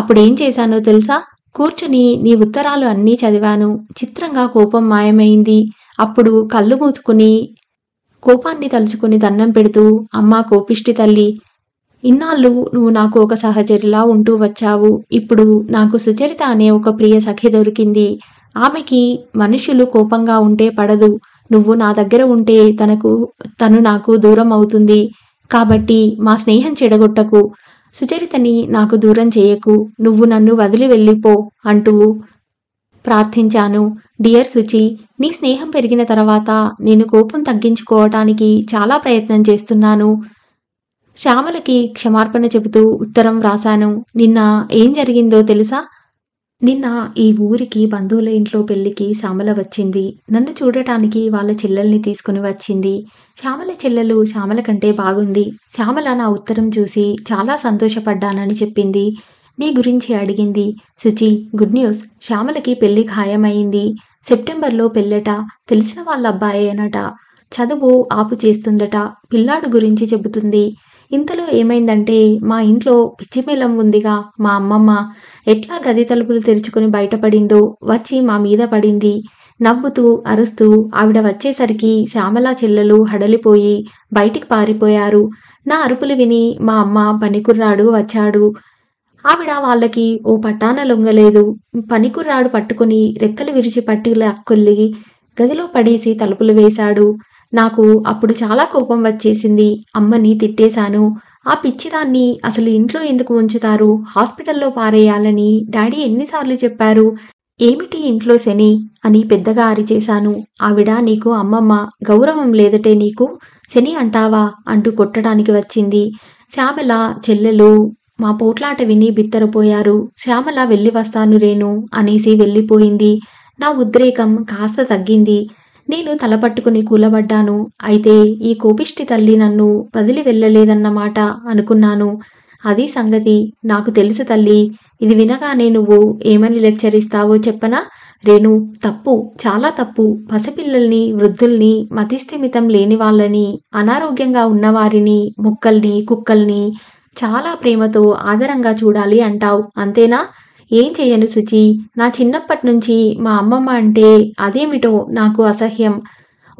అప్పుడేం చేశానో తెలుసా కూర్చుని నీ ఉత్తరాలు అన్నీ చదివాను చిత్రంగా కోపం మాయమైంది అప్పుడు కళ్ళు మూసుకుని కోపాన్ని తలుచుకుని దండం పెడుతూ అమ్మ కోపిష్టి తల్లి ఇన్నాళ్ళు నువ్వు నాకు ఒక సహచరిలా ఉంటూ వచ్చావు ఇప్పుడు నాకు సుచరిత అనే ఒక ప్రియ సఖి దొరికింది ఆమెకి మనుషులు కోపంగా ఉంటే పడదు నువ్వు నా దగ్గర ఉంటే తనకు తను నాకు దూరం అవుతుంది కాబట్టి మా స్నేహం చెడగొట్టకు సుచరితని నాకు దూరం చేయకు నువ్వు నన్ను వదిలి వెళ్ళిపో అంటూ ప్రార్థించాను డియర్ సుచి నీ స్నేహం పెరిగిన తర్వాత నేను కోపం తగ్గించుకోవటానికి చాలా ప్రయత్నం చేస్తున్నాను శ్యామలకి క్షమార్పణ చెబుతూ ఉత్తరం వ్రాశాను నిన్న ఏం జరిగిందో తెలుసా నిన్న ఈ ఊరికి బంధువుల ఇంట్లో పెళ్లికి శ్యామల వచ్చింది నన్ను చూడటానికి వాళ్ళ చెల్లెల్ని తీసుకుని వచ్చింది శ్యామల చెల్లెలు శ్యామల కంటే బాగుంది శ్యామల నా ఉత్తరం చూసి చాలా సంతోషపడ్డానని చెప్పింది నీ గురించి అడిగింది శుచి గుడ్ న్యూస్ శ్యామలకి పెళ్లి ఖాయమైంది సెప్టెంబర్లో పెళ్ళట తెలిసిన వాళ్ళ అనట చదువు ఆపు చేస్తుందట పిల్లాడు గురించి చెబుతుంది ఇంతలో ఏమైందంటే మా ఇంట్లో పిచ్చిమేళం ఉందిగా మా అమ్మమ్మ ఎట్లా గది తలుపులు తెరుచుకుని బయటపడిందో వచ్చి మా మీద పడింది నవ్వుతూ అరుస్తూ ఆవిడ వచ్చేసరికి శ్యామలా చెల్లెలు హడలిపోయి బయటికి పారిపోయారు నా అరుపులు విని మా అమ్మ పనికుర్రాడు వచ్చాడు ఆవిడ వాళ్ళకి ఓ పట్టాన లొంగలేదు పనికుర్రాడు పట్టుకుని రెక్కలు విరిచి పట్టి లక్కొల్లి గదిలో పడేసి తలుపులు వేశాడు నాకు అప్పుడు చాలా కోపం వచ్చేసింది అమ్మని తిట్టేశాను ఆ పిచ్చిదాన్ని అసలు ఇంట్లో ఎందుకు ఉంచుతారు హాస్పిటల్లో పారేయాలని డాడీ ఎన్నిసార్లు చెప్పారు ఏమిటి ఇంట్లో శని అని పెద్దగా అరిచేశాను ఆవిడ నీకు అమ్మమ్మ గౌరవం లేదటే నీకు శని అంటావా అంటూ కొట్టడానికి వచ్చింది శ్యామల చెల్లెలు మా పోట్లాట విని బిత్తరపోయారు శ్యామల వెళ్ళి వస్తాను రేణు అనేసి వెళ్ళిపోయింది నా ఉద్రేకం కాస్త తగ్గింది నేను తలపట్టుకుని కూలబడ్డాను అయితే ఈ కోపిష్టి తల్లి నన్ను వదిలి వెళ్ళలేదన్నమాట అనుకున్నాను అది సంగతి నాకు తెలుసు తల్లి ఇది వినగానే నువ్వు ఏమని లెక్చర్ ఇస్తావో చెప్పనా రేణు తప్పు చాలా తప్పు పసిపిల్లల్ని వృద్ధుల్ని మతిస్థిమితం లేని వాళ్ళని అనారోగ్యంగా ఉన్నవారిని మొక్కల్ని కుక్కల్ని చాలా ప్రేమతో ఆదరంగా చూడాలి అంటావు అంతేనా ఏం చేయను సుచి నా చిన్నప్పటి నుంచి మా అమ్మమ్మ అంటే అదేమిటో నాకు అసహ్యం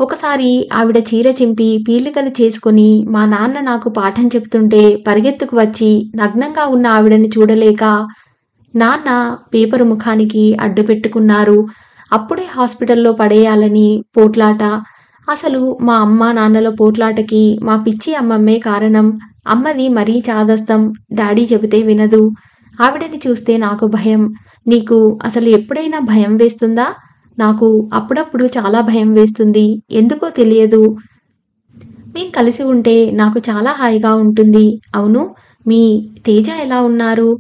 ఒకసారి ఆవిడ చీర చింపి పీలికలు చేసుకుని మా నాన్న నాకు పాఠం చెప్తుంటే పరిగెత్తుకు వచ్చి నగ్నంగా ఉన్న ఆవిడని చూడలేక నాన్న పేపరు ముఖానికి అడ్డు పెట్టుకున్నారు అప్పుడే హాస్పిటల్లో పడేయాలని పోట్లాట అసలు మా అమ్మ నాన్నల పోట్లాటకి మా పిచ్చి అమ్మమ్మే కారణం అమ్మది మరీ చాదస్తం డాడీ చెబితే వినదు ఆవిడని చూస్తే నాకు భయం నీకు అసలు ఎప్పుడైనా భయం వేస్తుందా నాకు అప్పుడప్పుడు చాలా భయం వేస్తుంది ఎందుకో తెలియదు మేము కలిసి ఉంటే నాకు చాలా హాయిగా ఉంటుంది అవును మీ తేజ ఎలా ఉన్నారు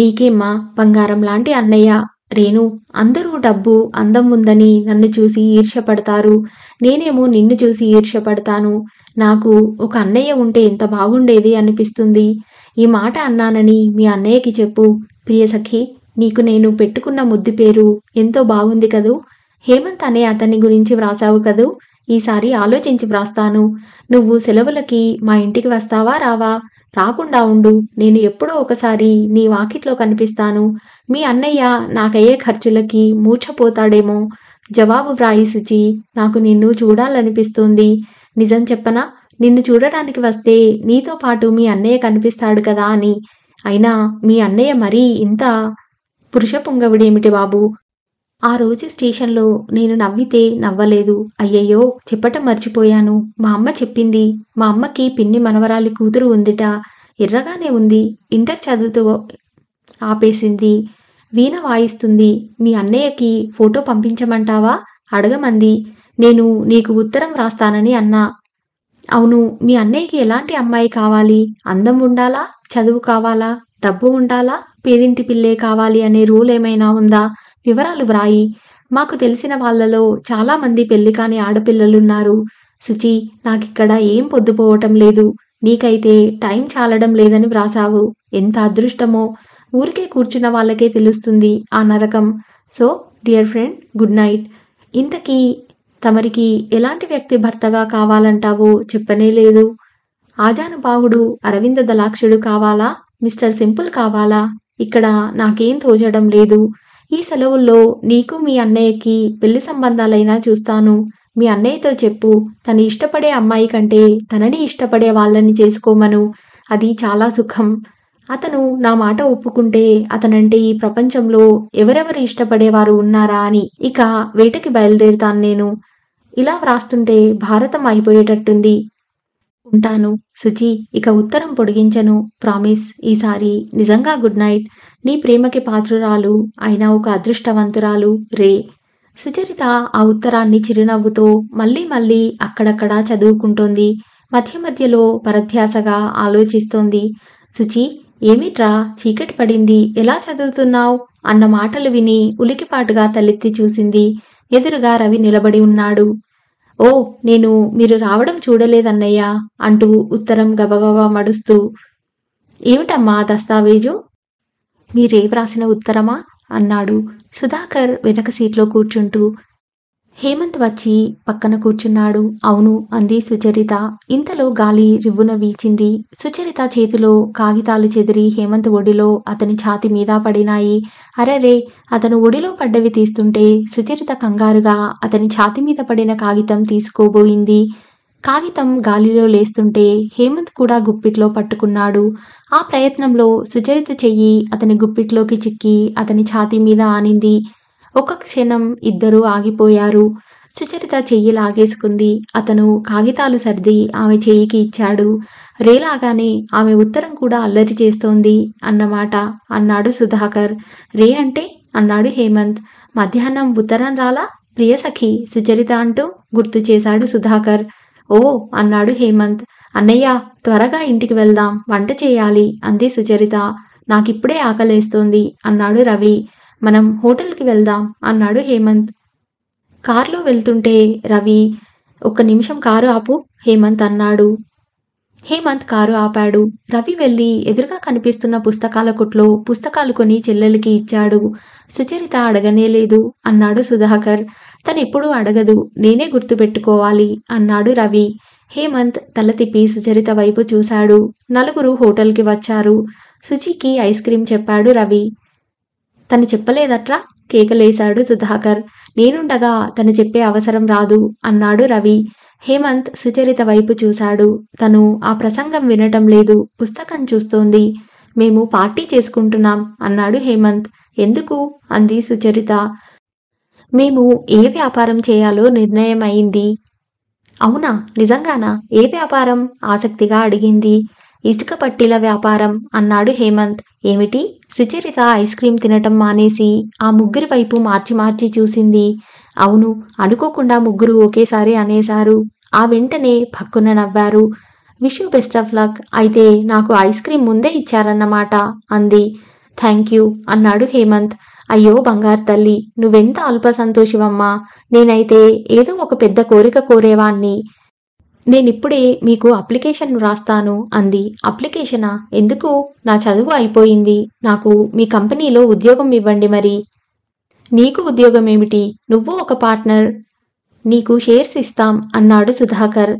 నీకేమ్మా బంగారం లాంటి అన్నయ్య రేణు అందరూ డబ్బు అందం ఉందని నన్ను చూసి ఈర్ష్యపడతారు నేనేమో నిన్ను చూసి ఈర్ష్యపడతాను నాకు ఒక అన్నయ్య ఉంటే ఎంత బాగుండేది అనిపిస్తుంది ఈ మాట అన్నానని మీ అన్నయ్యకి చెప్పు ప్రియసఖి నీకు నేను పెట్టుకున్న ముద్దు పేరు ఎంతో బాగుంది కదూ హేమంత్ అనే అతని గురించి వ్రాసావు కదూ ఈసారి ఆలోచించి వ్రాస్తాను నువ్వు సెలవులకి మా ఇంటికి వస్తావా రావా రాకుండా ఉండు నేను ఎప్పుడో ఒకసారి నీ వాకిట్లో కనిపిస్తాను మీ అన్నయ్య నాకయ్యే ఖర్చులకి మూర్ఛపోతాడేమో జవాబు వ్రాయి శుచి నాకు నిన్ను చూడాలనిపిస్తుంది నిజం చెప్పనా నిన్ను చూడటానికి వస్తే నీతో పాటు మీ అన్నయ్య కనిపిస్తాడు కదా అని అయినా మీ అన్నయ్య మరీ ఇంత పురుష పొంగవిడేమిటి బాబు ఆ రోజు స్టేషన్లో నేను నవ్వితే నవ్వలేదు అయ్యయ్యో చెప్పటం మర్చిపోయాను మా అమ్మ చెప్పింది మా అమ్మకి పిన్ని మనవరాలి కూతురు ఉందిట ఎర్రగానే ఉంది ఇంటర్ చదువుతూ ఆపేసింది వీణ వాయిస్తుంది మీ అన్నయ్యకి ఫోటో పంపించమంటావా అడగమంది నేను నీకు ఉత్తరం రాస్తానని అన్నా అవును మీ అన్నయ్యకి ఎలాంటి అమ్మాయి కావాలి అందం ఉండాలా చదువు కావాలా డబ్బు ఉండాలా పేదింటి పిల్లే కావాలి అనే రూల్ ఏమైనా ఉందా వివరాలు వ్రాయి మాకు తెలిసిన వాళ్ళలో చాలా మంది పెళ్లి కాని ఆడపిల్లలున్నారు సుచి నాకిక్కడ ఏం పొద్దుపోవటం లేదు నీకైతే టైం చాలడం లేదని వ్రాసావు ఎంత అదృష్టమో ఊరికే కూర్చున్న వాళ్ళకే తెలుస్తుంది ఆ నరకం so dear friend good night ఇంతకీ తమరికి ఎలాంటి వ్యక్తి భర్తగా కావాలంటావో చెప్పనే లేదు ఆజానుభావుడు అరవింద దలాక్షుడు కావాలా మిస్టర్ సింపుల్ కావాలా ఇక్కడ నాకేం తోచడం లేదు ఈ సెలవుల్లో నీకు మీ అన్నయ్యకి పెళ్లి సంబంధాలైనా చూస్తాను మీ అన్నయ్యతో చెప్పు తను ఇష్టపడే అమ్మాయి కంటే తనని ఇష్టపడే వాళ్ళని చేసుకోమను అది చాలా సుఖం అతను నా మాట ఒప్పుకుంటే అతనంటే ఈ ప్రపంచంలో ఎవరెవరు ఇష్టపడేవారు ఉన్నారా అని ఇక వేటకి బయలుదేరుతాను నేను ఇలా వ్రాస్తుంటే భారతం అయిపోయేటట్టుంది ఉంటాను సుచి ఇక ఉత్తరం పొడిగించను ప్రామిస్ ఈసారి నిజంగా గుడ్ నైట్ నీ ప్రేమకి పాత్రురాలు అయిన ఒక అదృష్టవంతురాలు రే సుచరిత ఆ ఉత్తరాన్ని చిరునవ్వుతో మళ్ళీ మళ్ళీ అక్కడక్కడా చదువుకుంటోంది మధ్య మధ్యలో పరధ్యాసగా ఆలోచిస్తోంది సుచి ఏమిట్రా చీకటి పడింది ఎలా చదువుతున్నావు అన్న మాటలు విని ఉలికిపాటుగా తలెత్తి చూసింది ఎదురుగా రవి నిలబడి ఉన్నాడు ఓ నేను మీరు రావడం చూడలేదన్నయ్యా అంటూ ఉత్తరం గబగబా మడుస్తూ ఏమిటమ్మా దస్తావేజు మీరే వ్రాసిన ఉత్తరమా అన్నాడు సుధాకర్ వెనక సీట్లో కూర్చుంటూ హేమంత్ వచ్చి పక్కన కూర్చున్నాడు అవును అంది సుచరిత ఇంతలో గాలి రివ్వున వీచింది సుచరిత చేతిలో కాగితాలు చెదిరి హేమంత్ ఒడిలో అతని ఛాతి మీద పడినాయి అరెరే అతను ఒడిలో పడ్డవి తీస్తుంటే సుచరిత కంగారుగా అతని ఛాతి మీద పడిన కాగితం తీసుకోబోయింది కాగితం గాలిలో లేస్తుంటే హేమంత్ కూడా గుప్పిట్లో పట్టుకున్నాడు ఆ ప్రయత్నంలో సుచరిత చెయ్యి అతని గుప్పిట్లోకి చిక్కి అతని ఛాతీ మీద ఆనింది ఒక క్షణం ఇద్దరూ ఆగిపోయారు సుచరిత చెయ్యి లాగేసుకుంది అతను కాగితాలు సర్ది ఆమె చెయ్యికి ఇచ్చాడు రేలాగానే ఆమె ఉత్తరం కూడా అల్లరి చేస్తోంది అన్నమాట అన్నాడు సుధాకర్ రే అంటే అన్నాడు హేమంత్ మధ్యాహ్నం ఉత్తరం రాలా ప్రియసఖి సుచరిత అంటూ గుర్తు చేశాడు సుధాకర్ ఓ అన్నాడు హేమంత్ అన్నయ్య త్వరగా ఇంటికి వెళ్దాం వంట చేయాలి అంది సుచరిత నాకిప్పుడే ఆకలేస్తోంది అన్నాడు రవి మనం హోటల్కి వెళ్దాం అన్నాడు హేమంత్ కారులో వెళ్తుంటే రవి ఒక నిమిషం కారు ఆపు హేమంత్ అన్నాడు హేమంత్ కారు ఆపాడు రవి వెళ్ళి ఎదురుగా కనిపిస్తున్న పుస్తకాల కొట్లో పుస్తకాలు కొని చెల్లెలికి ఇచ్చాడు సుచరిత అడగనే లేదు అన్నాడు సుధాకర్ తనెప్పుడూ అడగదు నేనే గుర్తుపెట్టుకోవాలి అన్నాడు రవి హేమంత్ తల తిప్పి సుచరిత వైపు చూశాడు నలుగురు హోటల్కి వచ్చారు సుచికి ఐస్ క్రీం చెప్పాడు రవి తను చెప్పలేదట్రా కేకలేశాడు సుధాకర్ నేనుండగా తను చెప్పే అవసరం రాదు అన్నాడు రవి హేమంత్ సుచరిత వైపు చూశాడు తను ఆ ప్రసంగం వినటం లేదు పుస్తకం చూస్తోంది మేము పార్టీ చేసుకుంటున్నాం అన్నాడు హేమంత్ ఎందుకు అంది సుచరిత మేము ఏ వ్యాపారం చేయాలో నిర్ణయం అయింది అవునా నిజంగానా ఏ వ్యాపారం ఆసక్తిగా అడిగింది ఇసుక పట్టీల వ్యాపారం అన్నాడు హేమంత్ ఏమిటి సుచరిత ఐస్ క్రీం తినటం మానేసి ఆ ముగ్గురి వైపు మార్చి మార్చి చూసింది అవును అనుకోకుండా ముగ్గురు ఒకేసారి అనేశారు ఆ వెంటనే భక్కున నవ్వారు wish you best of luck అయితే నాకు ఐస్ క్రీం ముందే ఇచ్చారన్నమాట అంది థ్యాంక్ యూ అన్నాడు హేమంత్ అయ్యో బంగారు తల్లి నువ్వెంత అల్ప సంతోషివమ్మా నేనైతే ఏదో ఒక పెద్ద కోరిక కోరేవాణ్ణి నేనిప్పుడే మీకు అప్లికేషన్ రాస్తాను అంది అప్లికేషనా ఎందుకు నా చదువు అయిపోయింది నాకు మీ కంపెనీలో ఉద్యోగం ఇవ్వండి మరి నీకు ఉద్యోగం ఏమిటి నువ్వు ఒక పార్ట్నర్ నీకు షేర్స్ ఇస్తాం అన్నాడు సుధాకర్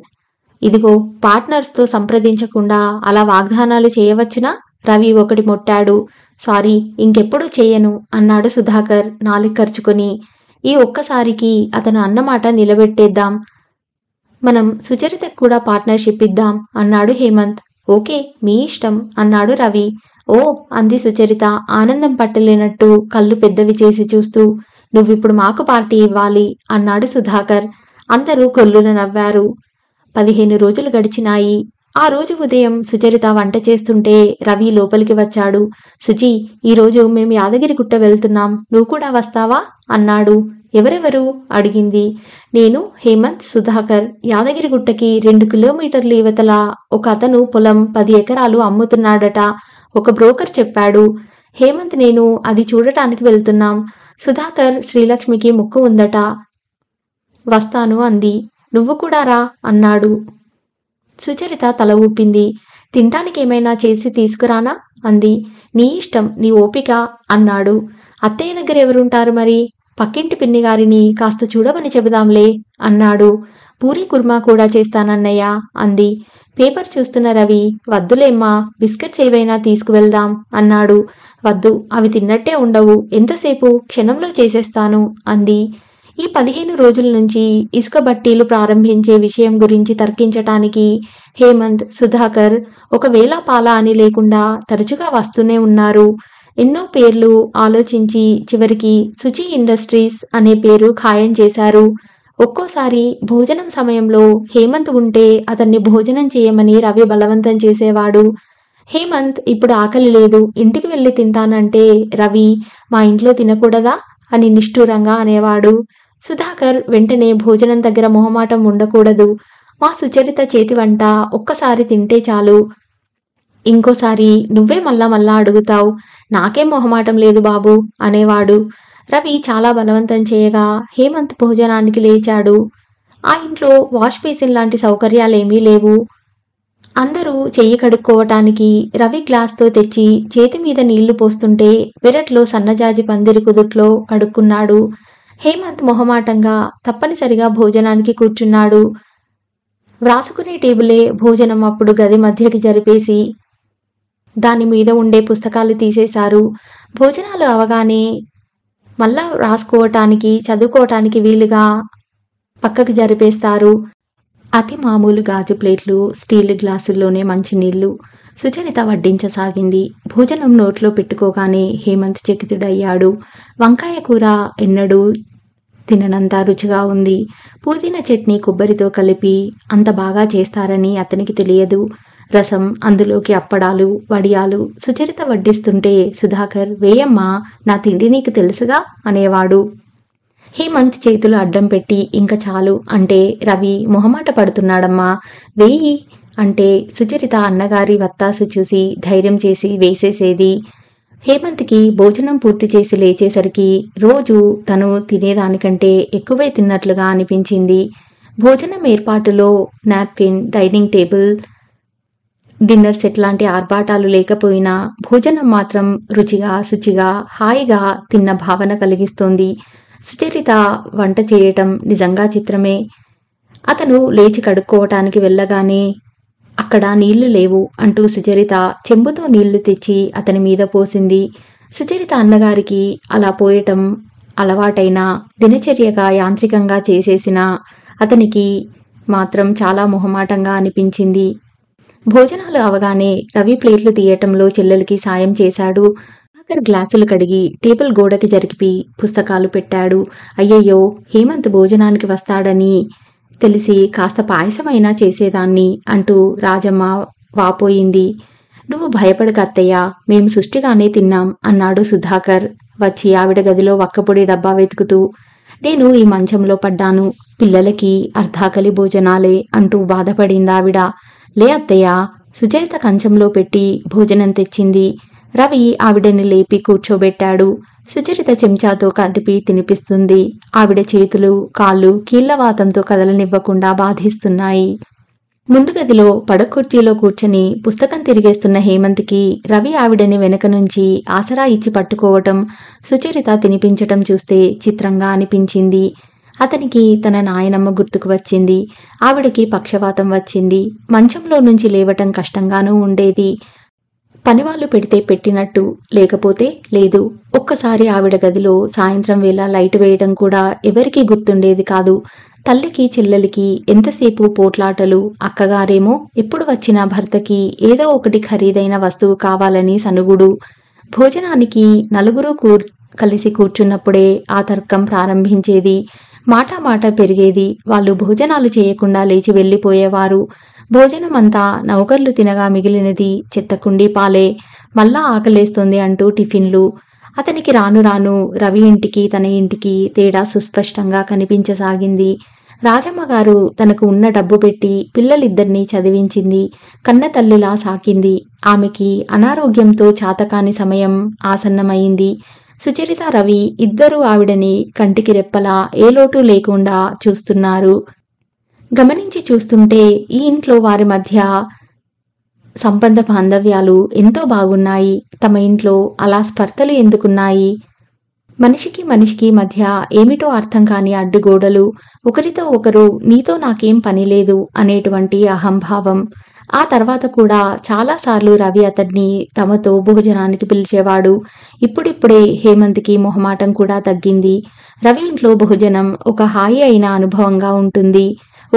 ఇదిగో పార్ట్నర్స్తో సంప్రదించకుండా అలా వాగ్దానాలు చేయవచ్చునా రవి ఒకటి మొట్టాడు సారీ ఇంకెప్పుడు చేయను అన్నాడు సుధాకర్ నాలుగు ఖర్చుకుని ఈ ఒక్కసారికి అతను అన్నమాట నిలబెట్టేద్దాం మనం సుచరితకు కూడా పార్ట్నర్షిప్ ఇద్దాం అన్నాడు హేమంత్ ఓకే మీ ఇష్టం అన్నాడు రవి ఓ అంది సుచరిత ఆనందం పట్టలేనట్టు కళ్ళు పెద్దవి చేసి చూస్తూ నువ్విప్పుడు మాకు పార్టీ ఇవ్వాలి అన్నాడు సుధాకర్ అందరూ కొల్లున నవ్వారు పదిహేను రోజులు గడిచినాయి ఆ రోజు ఉదయం సుచరిత వంట చేస్తుంటే రవి లోపలికి వచ్చాడు సుచి ఈరోజు మేము యాదగిరిగుట్ట వెళ్తున్నాం నువ్వు కూడా వస్తావా అన్నాడు ఎవరెవరు అడిగింది నేను హేమంత్ సుధాకర్ యాదగిరిగుట్టకి రెండు కిలోమీటర్ల యువతల ఒక అతను పొలం పది ఎకరాలు అమ్ముతున్నాడట ఒక బ్రోకర్ చెప్పాడు హేమంత్ నేను అది చూడటానికి వెళ్తున్నాం సుధాకర్ శ్రీలక్ష్మికి ముక్కు ఉందట వస్తాను అంది నువ్వు కూడా రా అన్నాడు సుచరిత తల ఊపింది తినటానికి ఏమైనా చేసి తీసుకురానా అంది నీ ఇష్టం నీ ఓపిక అన్నాడు అత్తయ్య దగ్గర ఎవరుంటారు మరి పక్కింటి పిన్నిగారిని కాస్త చూడమని చెబుదాంలే అన్నాడు పూరి కుర్మా కూడా చేస్తానన్నయ్య అంది పేపర్ చూస్తున్న రవి వద్దులేమ్మా బిస్కెట్స్ ఏవైనా తీసుకువెళ్దాం అన్నాడు వద్దు అవి తిన్నట్టే ఉండవు ఎంతసేపు క్షణంలో చేసేస్తాను అంది ఈ పదిహేను రోజుల నుంచి ఇసుక బట్టీలు ప్రారంభించే విషయం గురించి తర్కించటానికి హేమంత్ సుధాకర్ ఒకవేళ పాలా అని లేకుండా తరచుగా వస్తూనే ఉన్నారు ఎన్నో పేర్లు ఆలోచించి చివరికి శుచి ఇండస్ట్రీస్ అనే పేరు ఖాయం చేశారు ఒక్కోసారి భోజనం సమయంలో హేమంత్ ఉంటే అతన్ని భోజనం చేయమని రవి బలవంతం చేసేవాడు హేమంత్ ఇప్పుడు ఆకలి లేదు ఇంటికి వెళ్ళి తింటానంటే రవి మా ఇంట్లో తినకూడదా అని నిష్ఠూరంగా అనేవాడు సుధాకర్ వెంటనే భోజనం దగ్గర మొహమాటం ఉండకూడదు మా సుచరిత చేతి వంట ఒక్కసారి తింటే చాలు ఇంకోసారి నువ్వే మళ్ళా మళ్ళా అడుగుతావు నాకేం మొహమాటం లేదు బాబు అనేవాడు రవి చాలా బలవంతం చేయగా హేమంత్ భోజనానికి లేచాడు ఆ ఇంట్లో వాష్ బేసిన్ లాంటి సౌకర్యాలేమీ లేవు అందరూ చెయ్యి కడుక్కోవటానికి రవి గ్లాస్తో తెచ్చి చేతి మీద నీళ్లు పోస్తుంటే పెరట్లో సన్నజాజి పందిరి కుదుట్లో కడుక్కున్నాడు హేమంత్ మొహమాటంగా తప్పనిసరిగా భోజనానికి కూర్చున్నాడు వ్రాసుకునే టేబులే భోజనం అప్పుడు గది మధ్యకి జరిపేసి దాని మీద ఉండే పుస్తకాలు తీసేశారు భోజనాలు అవగానే మళ్ళా రాసుకోవటానికి చదువుకోవటానికి వీలుగా పక్కకు జరిపేస్తారు అతి మామూలు గాజు ప్లేట్లు స్టీల్ గ్లాసుల్లోనే మంచి నీళ్లు సుచరిత వడ్డించసాగింది భోజనం నోట్లో పెట్టుకోగానే హేమంత్ చకితుడయ్యాడు వంకాయ కూర ఎన్నడూ తిననంత రుచిగా ఉంది పుదీనా చట్నీ కొబ్బరితో కలిపి అంత బాగా చేస్తారని అతనికి తెలియదు రసం అందులోకి అప్పడాలు వడియాలు సుచరిత వడ్డిస్తుంటే సుధాకర్ వేయమ్మా నా తిండి నీకు తెలుసుగా అనేవాడు హేమంత్ చేతులు అడ్డం పెట్టి ఇంకా చాలు అంటే రవి మొహమాట పడుతున్నాడమ్మా వేయి అంటే సుచరిత అన్నగారి వత్తాసు చూసి ధైర్యం చేసి వేసేసేది హేమంత్కి భోజనం పూర్తి చేసి లేచేసరికి రోజు తను తినేదానికంటే ఎక్కువే తిన్నట్లుగా అనిపించింది భోజనం ఏర్పాటులో నాప్కిన్ డైనింగ్ టేబుల్ డిన్నర్స్ ఎట్లాంటి ఆర్భాటాలు లేకపోయినా భోజనం మాత్రం రుచిగా శుచిగా హాయిగా తిన్న భావన కలిగిస్తోంది సుచరిత వంట చేయటం నిజంగా చిత్రమే అతను లేచి కడుక్కోవటానికి వెళ్ళగానే అక్కడ నీళ్లు లేవు అంటూ సుచరిత చెంబుతో నీళ్లు తెచ్చి అతని మీద పోసింది సుచరిత అన్నగారికి అలా పోయటం అలవాటైన దినచర్యగా యాంత్రికంగా చేసేసిన అతనికి మాత్రం చాలా మొహమాటంగా అనిపించింది భోజనాలు అవగానే రవి ప్లేట్లు తీయటంలో చెల్లెలకి సాయం చేశాడు ఆఖర్ గ్లాసులు కడిగి టేబుల్ గోడకి జరిపి పుస్తకాలు పెట్టాడు అయ్యయ్యో హేమంత్ భోజనానికి వస్తాడని తెలిసి కాస్త పాయసమైనా చేసేదాన్ని అంటూ రాజమ్మ వాపోయింది నువ్వు భయపడక అత్తయ్య మేము సృష్టిగానే తిన్నాం అన్నాడు సుధాకర్ వచ్చి ఆవిడ గదిలో వక్కపొడి డబ్బా వెతుకుతూ నేను ఈ మంచంలో పడ్డాను పిల్లలకి అర్ధాకలి భోజనాలే అంటూ బాధపడింది ఆవిడ లే అత్తయ్య సుచరిత కంచంలో పెట్టి భోజనం తెచ్చింది రవి ఆవిడని లేపి కూర్చోబెట్టాడు సుచరిత చెంచాతో కదిపి తినిపిస్తుంది ఆవిడ చేతులు కాళ్ళు కీళ్లవాతంతో కదలనివ్వకుండా బాధిస్తున్నాయి ముందు గదిలో పడకుర్చీలో కూర్చొని పుస్తకం తిరిగేస్తున్న హేమంత్కి రవి ఆవిడని వెనక నుంచి ఆసరా ఇచ్చి పట్టుకోవటం సుచరిత తినిపించటం చూస్తే చిత్రంగా అనిపించింది అతనికి తన నాయనమ్మ గుర్తుకు వచ్చింది ఆవిడకి పక్షవాతం వచ్చింది మంచంలో నుంచి లేవటం కష్టంగానూ ఉండేది పనివాళ్లు పెడితే పెట్టినట్టు లేకపోతే లేదు ఒక్కసారి ఆవిడ గదిలో సాయంత్రం వేళ లైట్ వేయడం కూడా ఎవరికీ గుర్తుండేది కాదు తల్లికి చెల్లెలికి ఎంతసేపు పోట్లాటలు అక్కగారేమో ఎప్పుడు వచ్చిన భర్తకి ఏదో ఒకటి ఖరీదైన వస్తువు కావాలని సనుగుడు భోజనానికి నలుగురు కూర్ కలిసి కూర్చున్నప్పుడే ఆ తర్కం ప్రారంభించేది మాట మాట పెరిగేది వాళ్ళు భోజనాలు చేయకుండా లేచి వెళ్ళిపోయేవారు భోజనమంతా నౌకర్లు తినగా మిగిలినది చెత్తకుండి పాలే మళ్ళా ఆకలేస్తుంది అంటూ టిఫిన్లు అతనికి రాను రాను రవి ఇంటికి తన ఇంటికి తేడా సుస్పష్టంగా కనిపించసాగింది రాజమ్మగారు తనకు ఉన్న డబ్బు పెట్టి పిల్లలిద్దరినీ చదివించింది కన్న తల్లిలా సాకింది ఆమెకి అనారోగ్యంతో చాతకాని సమయం ఆసన్నమైంది సుచరిత రవి ఇద్దరు ఆవిడని కంటికి రెప్పలా ఏ లోటు లేకుండా చూస్తున్నారు గమనించి చూస్తుంటే ఈ ఇంట్లో వారి మధ్య సంబంధ బాంధవ్యాలు ఎంతో బాగున్నాయి తమ ఇంట్లో అలా స్పర్ధలు ఎందుకున్నాయి మనిషికి మనిషికి మధ్య ఏమిటో అర్థం కాని అడ్డుగోడలు ఒకరితో ఒకరు నీతో నాకేం పనిలేదు అనేటువంటి అహంభావం ఆ తర్వాత కూడా చాలాసార్లు రవి అతన్ని తమతో భోజనానికి పిలిచేవాడు ఇప్పుడిప్పుడే హేమంత్కి మొహమాటం కూడా తగ్గింది రవి ఇంట్లో భోజనం ఒక హాయి అయిన అనుభవంగా ఉంటుంది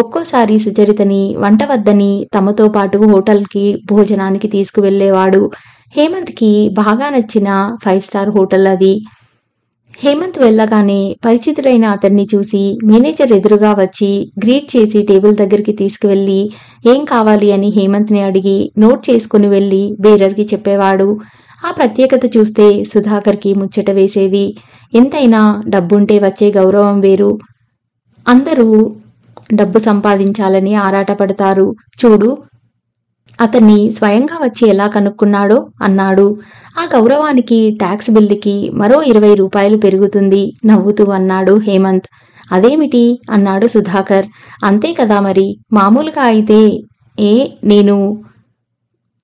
ఒక్కోసారి సుచరితని వంట వద్దని తమతో పాటు హోటల్కి భోజనానికి తీసుకువెళ్ళేవాడు హేమంత్కి బాగా నచ్చిన ఫైవ్ స్టార్ హోటల్ అది హేమంత్ వెళ్ళగానే పరిచితుడైన అతన్ని చూసి మేనేజర్ ఎదురుగా వచ్చి గ్రీట్ చేసి టేబుల్ దగ్గరికి తీసుకువెళ్ళి ఏం కావాలి అని హేమంత్ని అడిగి నోట్ చేసుకుని వెళ్ళి బేరర్కి చెప్పేవాడు ఆ ప్రత్యేకత చూస్తే సుధాకర్కి ముచ్చట వేసేది ఎంతైనా డబ్బుంటే వచ్చే గౌరవం వేరు అందరూ డబ్బు సంపాదించాలని ఆరాటపడతారు చూడు అతన్ని స్వయంగా వచ్చి ఎలా కనుక్కున్నాడో అన్నాడు ఆ గౌరవానికి ట్యాక్స్ బిల్లుకి మరో ఇరవై రూపాయలు పెరుగుతుంది నవ్వుతూ అన్నాడు హేమంత్ అదేమిటి అన్నాడు సుధాకర్ అంతే కదా మరి మామూలుగా అయితే ఏ నేను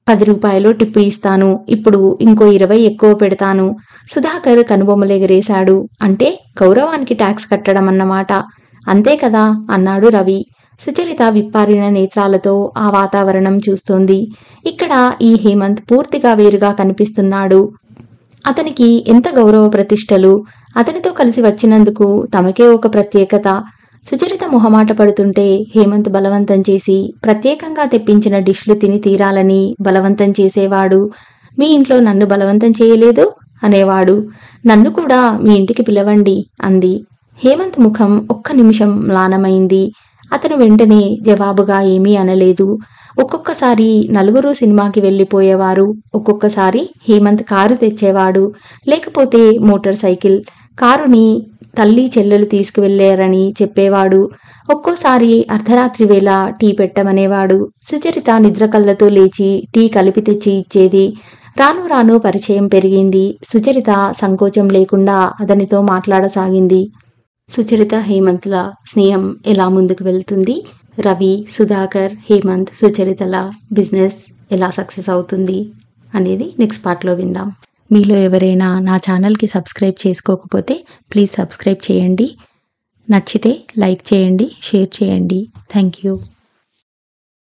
పది రూపాయలు టిప్పు ఇస్తాను ఇప్పుడు ఇంకో ఇరవై ఎక్కువ పెడతాను సుధాకర్ కనుబొమ్మలెగరేశాడు అంటే గౌరవానికి ట్యాక్స్ కట్టడం అన్నమాట అంతే కదా అన్నాడు రవి సుచరిత విప్పారిన నేత్రాలతో ఆ వాతావరణం చూస్తోంది ఇక్కడ ఈ హేమంత్ పూర్తిగా వేరుగా కనిపిస్తున్నాడు అతనికి ఎంత గౌరవ ప్రతిష్టలు అతనితో కలిసి వచ్చినందుకు తమకే ఒక ప్రత్యేకత సుచరిత మొహమాట పడుతుంటే హేమంత్ బలవంతం చేసి ప్రత్యేకంగా తెప్పించిన డిష్లు తిని తీరాలని బలవంతం చేసేవాడు మీ ఇంట్లో నన్ను బలవంతం చేయలేదు అనేవాడు నన్ను కూడా మీ ఇంటికి పిలవండి అంది హేమంత్ ముఖం ఒక్క నిమిషం మ్లానమైంది అతను వెంటనే జవాబుగా ఏమీ అనలేదు ఒక్కొక్కసారి నలుగురు సినిమాకి వెళ్ళిపోయేవారు ఒక్కొక్కసారి హేమంత్ కారు తెచ్చేవాడు లేకపోతే మోటార్ సైకిల్ కారుని తల్లి చెల్లెలు తీసుకువెళ్ళారని చెప్పేవాడు ఒక్కోసారి అర్ధరాత్రి వేళ టీ పెట్టమనేవాడు సుచరిత నిద్ర కళ్ళతో లేచి టీ కలిపి తెచ్చి ఇచ్చేది రాను రాను పరిచయం పెరిగింది సుచరిత సంకోచం లేకుండా అతనితో మాట్లాడసాగింది సుచరిత హేమంత్ల స్నేహం ఎలా ముందుకు వెళ్తుంది రవి సుధాకర్ హేమంత్ సుచరితల బిజినెస్ ఎలా సక్సెస్ అవుతుంది అనేది నెక్స్ట్ పార్ట్లో విందాం మీలో ఎవరైనా నా ఛానల్కి సబ్స్క్రైబ్ చేసుకోకపోతే ప్లీజ్ సబ్స్క్రైబ్ చేయండి నచ్చితే లైక్ చేయండి షేర్ చేయండి థ్యాంక్ యూ